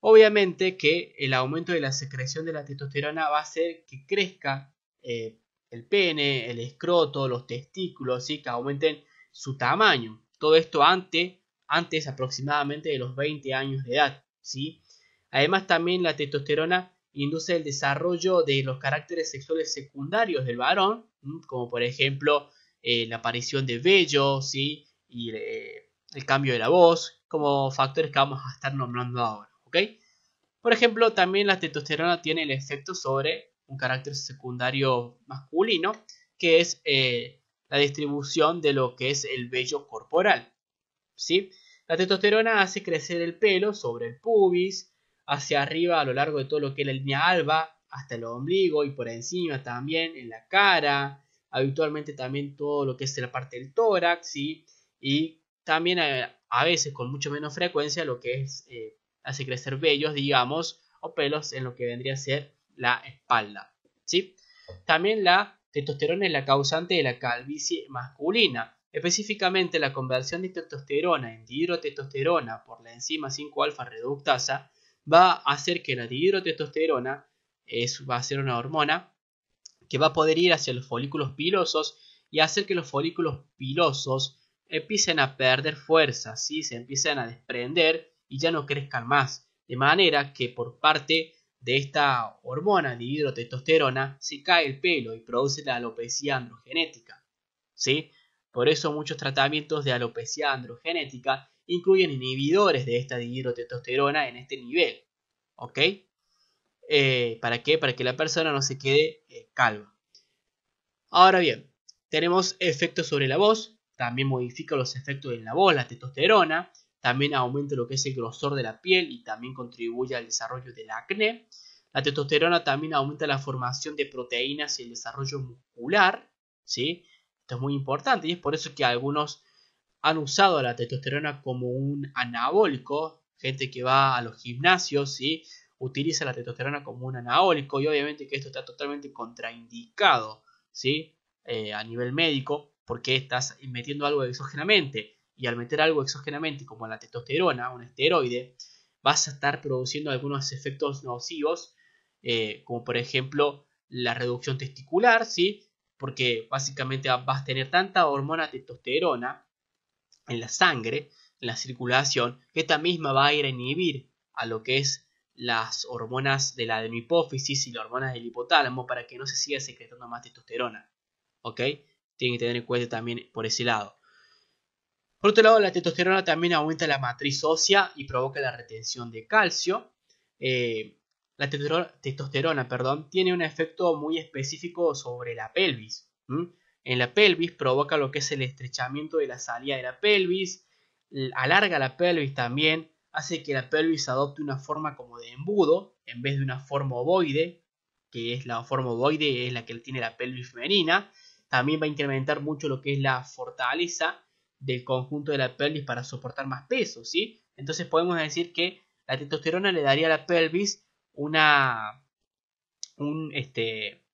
A: Obviamente que el aumento de la secreción de la testosterona va a hacer que crezca eh, el pene, el escroto, los testículos, que aumenten su tamaño. Todo esto antes, antes aproximadamente de los 20 años de edad. ¿sí? Además también la testosterona induce el desarrollo de los caracteres sexuales secundarios del varón, como por ejemplo eh, la aparición de vello ¿sí? y eh, el cambio de la voz, como factores que vamos a estar nombrando ahora. ¿ok? Por ejemplo, también la testosterona tiene el efecto sobre un carácter secundario masculino, que es eh, la distribución de lo que es el vello corporal. ¿sí? La testosterona hace crecer el pelo sobre el pubis, hacia arriba a lo largo de todo lo que es la línea alba, hasta el ombligo y por encima también, en la cara, habitualmente también todo lo que es la parte del tórax, ¿sí? y también eh, a, veces con mucho menos frecuencia lo que es eh, hace crecer vellos, digamos, o pelos en lo que vendría a ser la espalda. ¿sí? También la testosterona es la causante de la calvicie masculina. Específicamente la conversión de testosterona en dihidrotestosterona por la enzima 5-alfa reductasa va a hacer que la dihidrotestosterona es, va a ser una hormona que va a poder ir hacia los folículos pilosos y hacer que los folículos pilosos empiecen a perder fuerza, ¿sí? se empiecen a desprender y ya no crezcan más. De manera que por parte de esta hormona de se cae el pelo y produce la alopecia androgenética. ¿sí? Por eso muchos tratamientos de alopecia androgenética incluyen inhibidores de esta dihidrotestosterona en este nivel. ¿Ok? Eh, ¿Para qué? Para que la persona no se quede eh, calva. Ahora bien, tenemos efectos sobre la voz, también modifica los efectos en la voz, la testosterona, también aumenta lo que es el grosor de la piel y también contribuye al desarrollo del acné. La testosterona también aumenta la formación de proteínas y el desarrollo muscular, ¿sí? Esto es muy importante y es por eso que algunos han usado la testosterona como un anabólico, gente que va a los gimnasios, ¿sí? Utiliza la testosterona como un anabólico y obviamente que esto está totalmente contraindicado, ¿sí? Eh, a nivel médico porque estás metiendo algo exógenamente y al meter algo exógenamente como la testosterona, un esteroide, vas a estar produciendo algunos efectos nocivos, eh, como por ejemplo la reducción testicular, ¿sí? porque básicamente vas a tener tanta hormona testosterona en la sangre, en la circulación, que esta misma va a ir a inhibir a lo que es las hormonas de la hipófisis y las hormonas del hipotálamo para que no se siga secretando más testosterona. ¿Ok? Tienen que tener en cuenta también por ese lado. Por otro lado, la testosterona también aumenta la matriz ósea y provoca la retención de calcio. Eh, la testosterona perdón, tiene un efecto muy específico sobre la pelvis. En la pelvis provoca lo que es el estrechamiento de la salida de la pelvis, alarga la pelvis también, hace que la pelvis adopte una forma como de embudo en vez de una forma ovoide, que es la forma ovoide, es la que tiene la pelvis femenina. También va a incrementar mucho lo que es la fortaleza del conjunto de la pelvis para soportar más peso, ¿sí? Entonces podemos decir que la testosterona le daría a la pelvis una, un, este,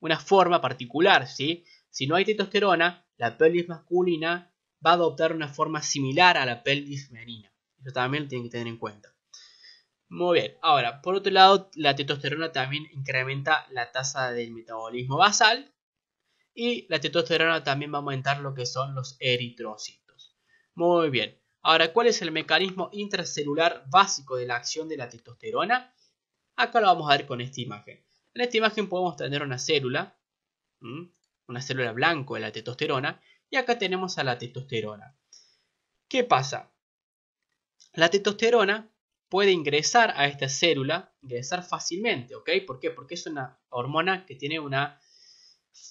A: una forma particular, ¿sí? Si no hay testosterona, la pelvis masculina va a adoptar una forma similar a la pelvis femenina. Eso también lo tienen que tener en cuenta. Muy bien, ahora, por otro lado, la testosterona también incrementa la tasa del metabolismo basal, y la testosterona también va a aumentar lo que son los eritrocitos. Muy bien. Ahora, ¿cuál es el mecanismo intracelular básico de la acción de la testosterona? Acá lo vamos a ver con esta imagen. En esta imagen podemos tener una célula, una célula blanco de la testosterona, y acá tenemos a la testosterona. ¿Qué pasa? La testosterona puede ingresar a esta célula, ingresar fácilmente, ¿ok? ¿Por qué? Porque es una hormona que tiene una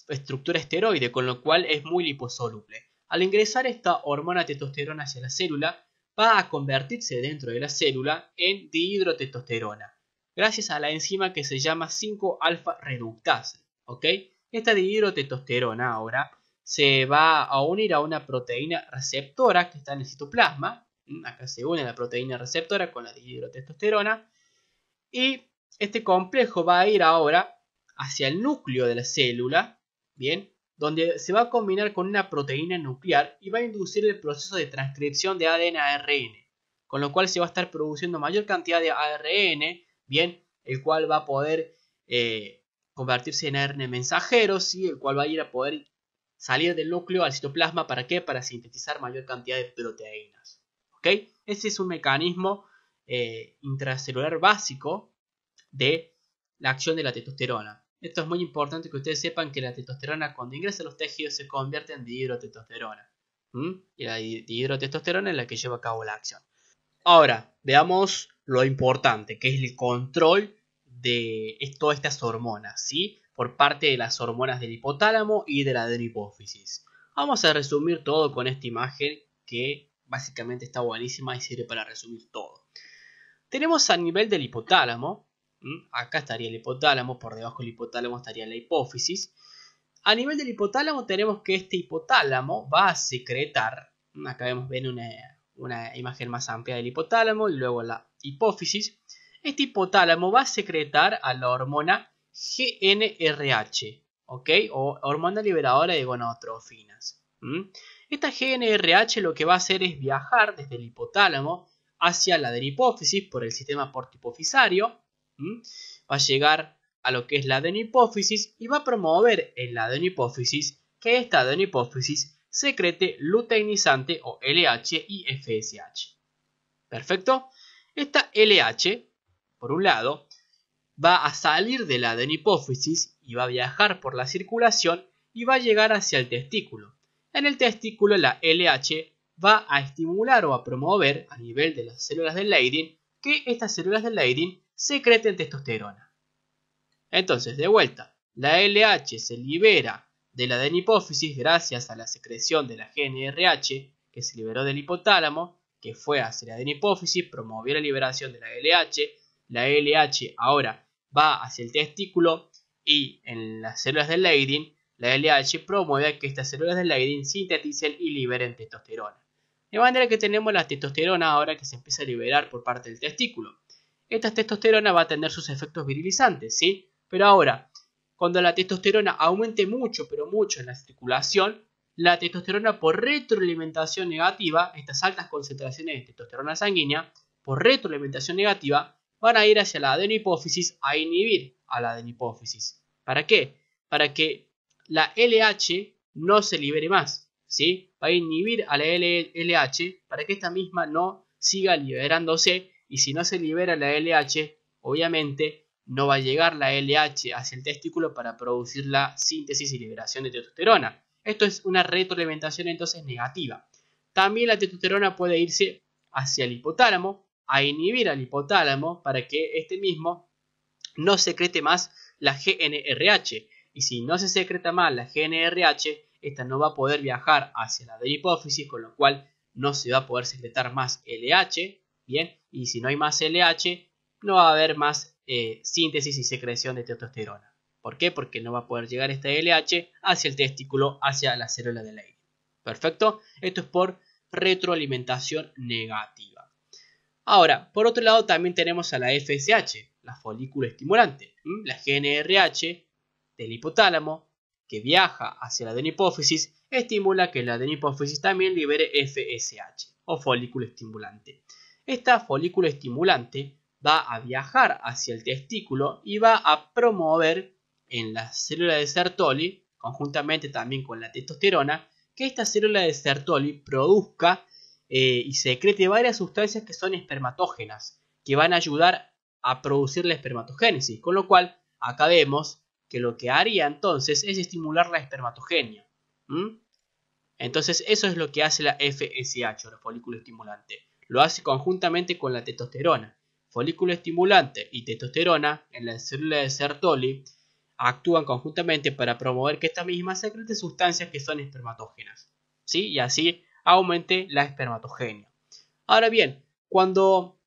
A: estructura esteroide, con lo cual es muy liposoluble. Al ingresar esta hormona testosterona hacia la célula, va a convertirse dentro de la célula en dihidrotestosterona, gracias a la enzima que se llama 5-alfa reductase. ¿ok? Esta dihidrotestosterona ahora se va a unir a una proteína receptora que está en el citoplasma. Acá se une la proteína receptora con la dihidrotestosterona. Y este complejo va a ir ahora hacia el núcleo de la célula ¿bien? Donde se va a combinar con una proteína nuclear y va a inducir el proceso de transcripción de ADN a ARN, con lo cual se va a estar produciendo mayor cantidad de ARN, ¿bien? El cual va a poder eh, convertirse en ARN mensajero, El cual va a ir a poder salir del núcleo al citoplasma. ¿Para qué? Para sintetizar mayor cantidad de proteínas. ¿Ok? Ese es un mecanismo eh, intracelular básico de la acción de la testosterona. Esto es muy importante que ustedes sepan que la testosterona cuando ingresa a los tejidos se convierte en dihidrotestosterona. Y la dihidrotestosterona es la que lleva a cabo la acción. Ahora, veamos lo importante, que es el control de todas estas hormonas, ¿sí? Por parte de las hormonas del hipotálamo y de la de hipófisis. Vamos a resumir todo con esta imagen que básicamente está buenísima y sirve para resumir todo. Tenemos a nivel del hipotálamo Acá estaría el hipotálamo, por debajo del hipotálamo estaría la hipófisis. A nivel del hipotálamo tenemos que este hipotálamo va a secretar, acá vemos una, una imagen más amplia del hipotálamo y luego la hipófisis. Este hipotálamo va a secretar a la hormona GNRH, ¿ok? O hormona liberadora de gonadotrofinas. Esta GNRH lo que va a hacer es viajar desde el hipotálamo hacia la del hipófisis por el sistema portipofisario Va a llegar a lo que es la adenohipófisis y va a promover en la adenohipófisis que esta adenohipófisis secrete luteinizante o LH y FSH. ¿Perfecto? Esta LH, por un lado, va a salir de la adenohipófisis y va a viajar por la circulación y va a llegar hacia el testículo. En el testículo la LH va a estimular o a promover a nivel de las células del Leydig que estas células del Leydig en testosterona. Entonces, de vuelta, la LH se libera de la adenipófisis gracias a la secreción de la GNRH que se liberó del hipotálamo, que fue hacia la adenipófisis, promovió la liberación de la LH, la LH ahora va hacia el testículo y en las células del Leydig la LH promueve que estas células del Leydig sinteticen y liberen testosterona. De manera que tenemos la testosterona ahora que se empieza a liberar por parte del testículo esta testosterona va a tener sus efectos virilizantes, ¿sí? Pero ahora, cuando la testosterona aumente mucho, pero mucho en la circulación, la testosterona por retroalimentación negativa, estas altas concentraciones de testosterona sanguínea, por retroalimentación negativa, van a ir hacia la adenohipófisis a inhibir a la adenohipófisis. ¿Para qué? Para que la LH no se libere más, ¿sí? Va a inhibir a la LH para que esta misma no siga liberándose y si no se libera la LH, obviamente no va a llegar la LH hacia el testículo para producir la síntesis y liberación de testosterona. Esto es una retroalimentación entonces negativa. También la testosterona puede irse hacia el hipotálamo, a inhibir al hipotálamo para que este mismo no secrete más la GNRH. Y si no se secreta más la GNRH, esta no va a poder viajar hacia la de hipófisis, con lo cual no se va a poder secretar más LH, Bien, y si no hay más LH, no va a haber más eh, síntesis y secreción de testosterona. ¿Por qué? Porque no va a poder llegar este LH hacia el testículo, hacia la célula del aire. Perfecto, esto es por retroalimentación negativa. Ahora, por otro lado, también tenemos a la FSH, la folículo estimulante, la GNRH del hipotálamo, que viaja hacia la adenipófisis, estimula que la adenipófisis también libere FSH o folículo estimulante. Esta folículo estimulante va a viajar hacia el testículo y va a promover en la célula de Sertoli, conjuntamente también con la testosterona, que esta célula de Sertoli produzca eh, y secrete varias sustancias que son espermatógenas, que van a ayudar a producir la espermatogénesis, con lo cual acá vemos que lo que haría entonces es estimular la espermatogenia. Entonces eso es lo que hace la FSH, la folículo estimulante. Lo hace conjuntamente con la testosterona. Folículo estimulante y testosterona en la célula de Sertoli actúan conjuntamente para promover que esta misma secrete sustancias que son espermatógenas. ¿sí? Y así aumente la espermatogenia. Ahora bien, cuando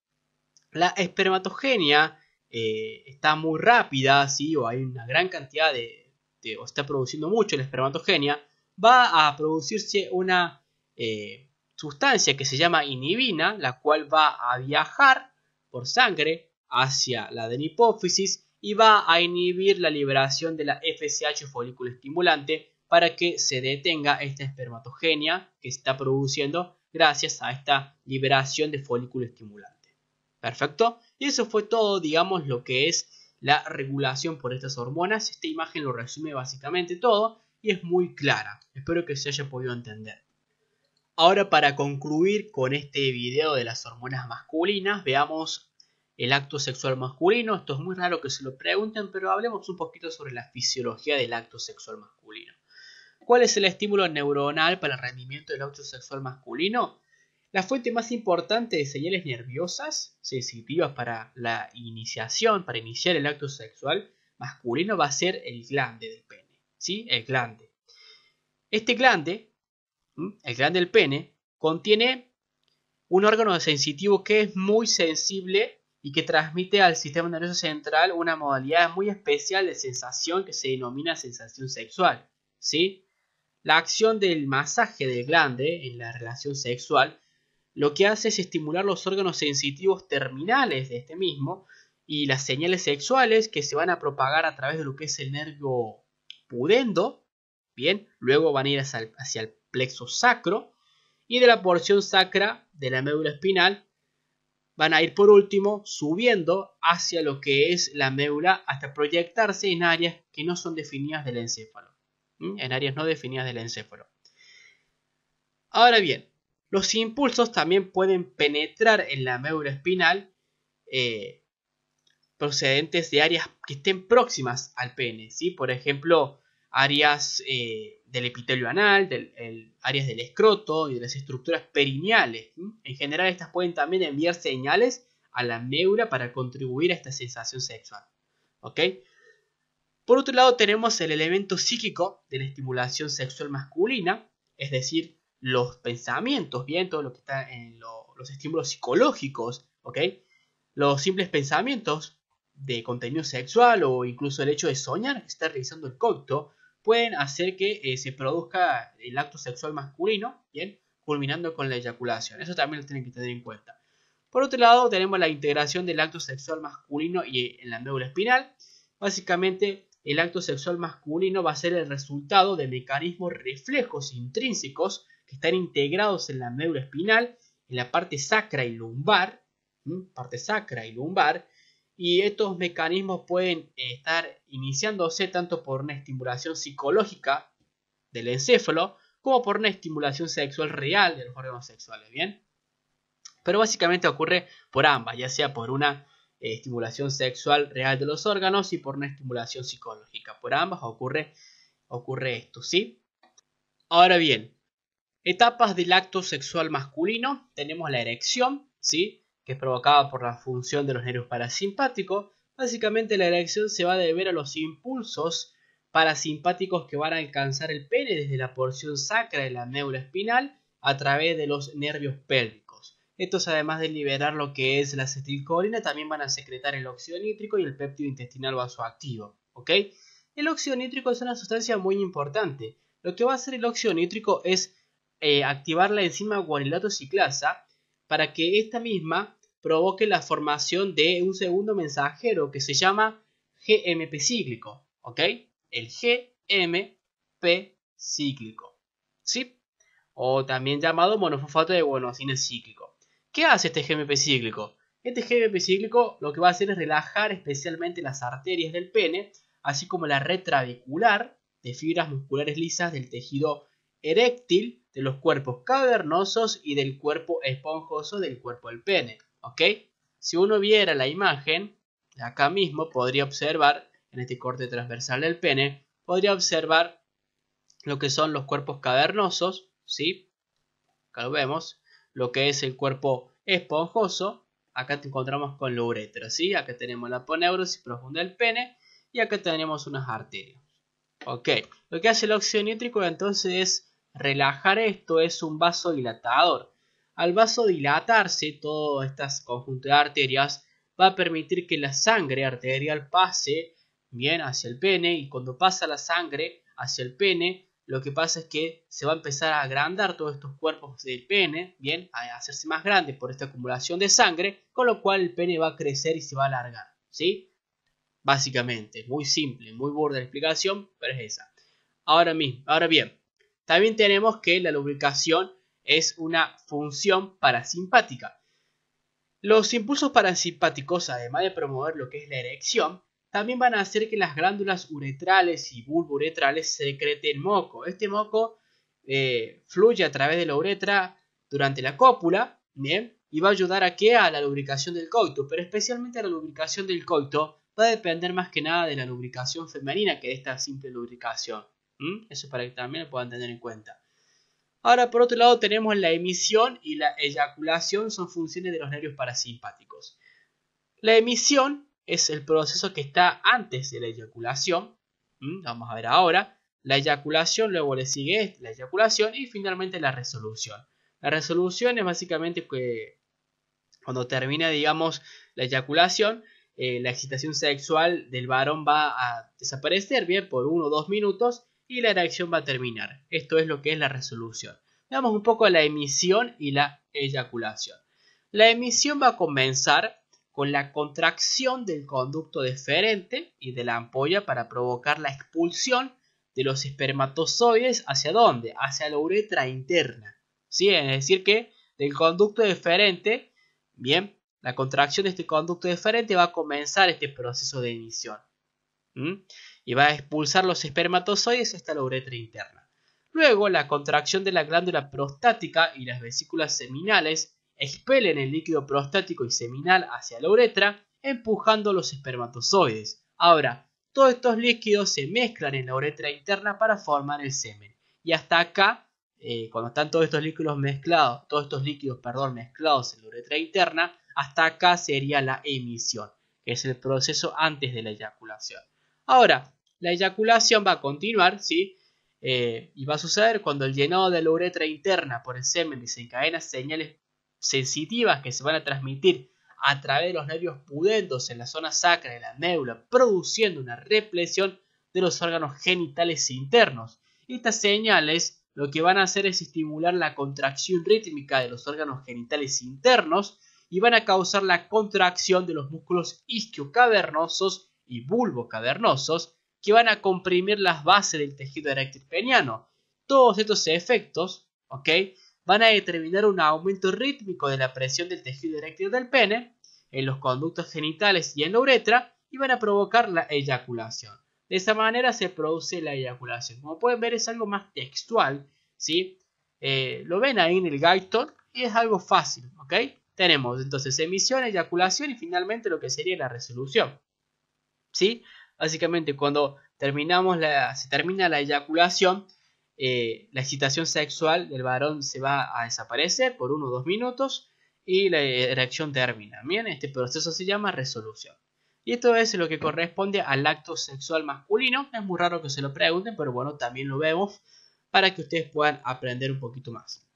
A: la espermatogenia eh, está muy rápida, ¿sí? o hay una gran cantidad de, o está produciendo mucho la espermatogenia, va a producirse una eh, sustancia que se llama inhibina, la cual va a viajar por sangre hacia la adenipófisis y va a inhibir la liberación de la FSH folículo estimulante para que se detenga esta espermatogenia que se está produciendo gracias a esta liberación de folículo estimulante. Perfecto. Y eso fue todo, digamos, lo que es la regulación por estas hormonas. Esta imagen lo resume básicamente todo y es muy clara. Espero que se haya podido entender. Ahora para concluir con este video de las hormonas masculinas, veamos el acto sexual masculino. Esto es muy raro que se lo pregunten, pero hablemos un poquito sobre la fisiología del acto sexual masculino. ¿Cuál es el estímulo neuronal para el rendimiento del acto sexual masculino? La fuente más importante de señales nerviosas sensitivas para la iniciación, para iniciar el acto sexual masculino, va a ser el glande del pene. ¿sí? El glande. Este glande el glande del pene, contiene un órgano sensitivo que es muy sensible y que transmite al sistema nervioso central una modalidad muy especial de sensación que se denomina sensación sexual. ¿sí? La acción del masaje del glande en la relación sexual lo que hace es estimular los órganos sensitivos terminales de este mismo y las señales sexuales que se van a propagar a través de lo que es el nervio pudendo, bien, luego van a ir hacia el, hacia el plexo sacro y de la porción sacra de la médula espinal van a ir por último subiendo hacia lo que es la médula hasta proyectarse en áreas que no son definidas del encéfalo, en áreas no definidas del encéfalo. Ahora bien, los impulsos también pueden penetrar en la médula espinal eh, procedentes de áreas que estén próximas al pene, ¿sí? por ejemplo, áreas eh, del epitelio anal, del, áreas del escroto y de las estructuras perineales. En general, estas pueden también enviar señales a la neura para contribuir a esta sensación sexual. ¿Ok? Por otro lado, tenemos el elemento psíquico de la estimulación sexual masculina, es decir, los pensamientos, bien, todo lo que está en los estímulos psicológicos, ¿ok? Los simples pensamientos de contenido sexual o incluso el hecho de soñar que está realizando el coito pueden hacer que eh, se produzca el acto sexual masculino, ¿bien? culminando con la eyaculación. Eso también lo tienen que tener en cuenta. Por otro lado, tenemos la integración del acto sexual masculino y eh, en la médula espinal. Básicamente, el acto sexual masculino va a ser el resultado de mecanismos reflejos intrínsecos que están integrados en la médula espinal, en la parte sacra y lumbar, parte sacra y lumbar, y estos mecanismos pueden eh, estar iniciándose tanto por una estimulación psicológica del encéfalo como por una estimulación sexual real de los órganos sexuales, ¿bien? Pero básicamente ocurre por ambas, ya sea por una eh, estimulación sexual real de los órganos y por una estimulación psicológica. Por ambas ocurre, ocurre esto, ¿sí? Ahora bien, etapas del acto sexual masculino, tenemos la erección, ¿sí? que es provocada por la función de los nervios parasimpáticos, básicamente la erección se va a deber a los impulsos parasimpáticos que van a alcanzar el pene desde la porción sacra de la médula espinal a través de los nervios pélvicos. Estos, además de liberar lo que es la acetilcolina, también van a secretar el óxido nítrico y el péptido intestinal vasoactivo. ¿ok? El óxido nítrico es una sustancia muy importante. Lo que va a hacer el óxido nítrico es eh, activar la enzima guanilato ciclasa para que esta misma provoque la formación de un segundo mensajero que se llama GMP cíclico, ¿ok? El GMP cíclico, ¿sí? O también llamado monofosfato de guanosina cíclico. ¿Qué hace este GMP cíclico? Este GMP cíclico lo que va a hacer es relajar especialmente las arterias del pene, así como la red de fibras musculares lisas del tejido eréctil de los cuerpos cavernosos y del cuerpo esponjoso del cuerpo del pene. ¿Ok? Si uno viera la imagen, acá mismo podría observar, en este corte transversal del pene, podría observar lo que son los cuerpos cavernosos, ¿sí? Acá lo vemos, lo que es el cuerpo esponjoso, acá te encontramos con la uretra, ¿sí? Acá tenemos la poneurosis profunda del pene y acá tenemos unas arterias. Ok, lo que hace el óxido nítrico entonces es Relajar esto es un vaso dilatador. Al vaso dilatarse, todo este conjunto de arterias va a permitir que la sangre arterial pase bien hacia el pene y cuando pasa la sangre hacia el pene, lo que pasa es que se va a empezar a agrandar todos estos cuerpos del pene, bien, a hacerse más grande por esta acumulación de sangre, con lo cual el pene va a crecer y se va a alargar, ¿sí? Básicamente, muy simple, muy burda la explicación, pero es esa. Ahora, mismo, ahora bien, también tenemos que la lubricación es una función parasimpática. Los impulsos parasimpáticos, además de promover lo que es la erección, también van a hacer que las glándulas uretrales y bulbouretrales secreten moco. Este moco eh, fluye a través de la uretra durante la cópula, ¿bien? Y va a ayudar a que A la lubricación del coito, pero especialmente a la lubricación del coito va a depender más que nada de la lubricación femenina que de esta simple lubricación. ¿Mm? Eso Eso para que también lo puedan tener en cuenta. Ahora, por otro lado, tenemos la emisión y la eyaculación, son funciones de los nervios parasimpáticos. La emisión es el proceso que está antes de la eyaculación. ¿Mm? Vamos a ver ahora. La eyaculación, luego le sigue la eyaculación y finalmente la resolución. La resolución es básicamente que cuando termina, digamos, la eyaculación, eh, la excitación sexual del varón va a desaparecer, bien por uno o dos minutos, y la reacción va a terminar. Esto es lo que es la resolución. Veamos un poco la emisión y la eyaculación. La emisión va a comenzar con la contracción del conducto deferente y de la ampolla para provocar la expulsión de los espermatozoides hacia dónde? Hacia la uretra interna. ¿Sí? Es decir, que del conducto deferente, bien, la contracción de este conducto deferente va a comenzar este proceso de emisión. ¿Mm? y va a expulsar los espermatozoides hasta la uretra interna. Luego, la contracción de la glándula prostática y las vesículas seminales expelen el líquido prostático y seminal hacia la uretra, empujando los espermatozoides. Ahora, todos estos líquidos se mezclan en la uretra interna para formar el semen. Y hasta acá, eh, cuando están todos estos líquidos mezclados, todos estos líquidos, perdón, mezclados en la uretra interna, hasta acá sería la emisión, que es el proceso antes de la eyaculación. Ahora, la eyaculación va a continuar, ¿sí? Eh, y va a suceder cuando el llenado de la uretra interna por el semen desencadena señales sensitivas que se van a transmitir a través de los nervios pudendos en la zona sacra de la médula, produciendo una represión de los órganos genitales internos. Estas señales lo que van a hacer es estimular la contracción rítmica de los órganos genitales internos y van a causar la contracción de los músculos isquiocavernosos y bulbos cavernosos que van a comprimir las bases del tejido eréctil peniano. Todos estos efectos, ¿ok? Van a determinar un aumento rítmico de la presión del tejido eréctil del pene en los conductos genitales y en la uretra y van a provocar la eyaculación. De esa manera se produce la eyaculación. Como pueden ver es algo más textual, ¿sí? Eh, lo ven ahí en el talk, y es algo fácil, ¿ok? Tenemos entonces emisión, eyaculación y finalmente lo que sería la resolución. ¿sí? Básicamente cuando terminamos la, se termina la eyaculación, eh, la excitación sexual del varón se va a desaparecer por uno o dos minutos y la erección termina. Bien, este proceso se llama resolución. Y esto es lo que corresponde al acto sexual masculino. Es muy raro que se lo pregunten, pero bueno, también lo vemos para que ustedes puedan aprender un poquito más.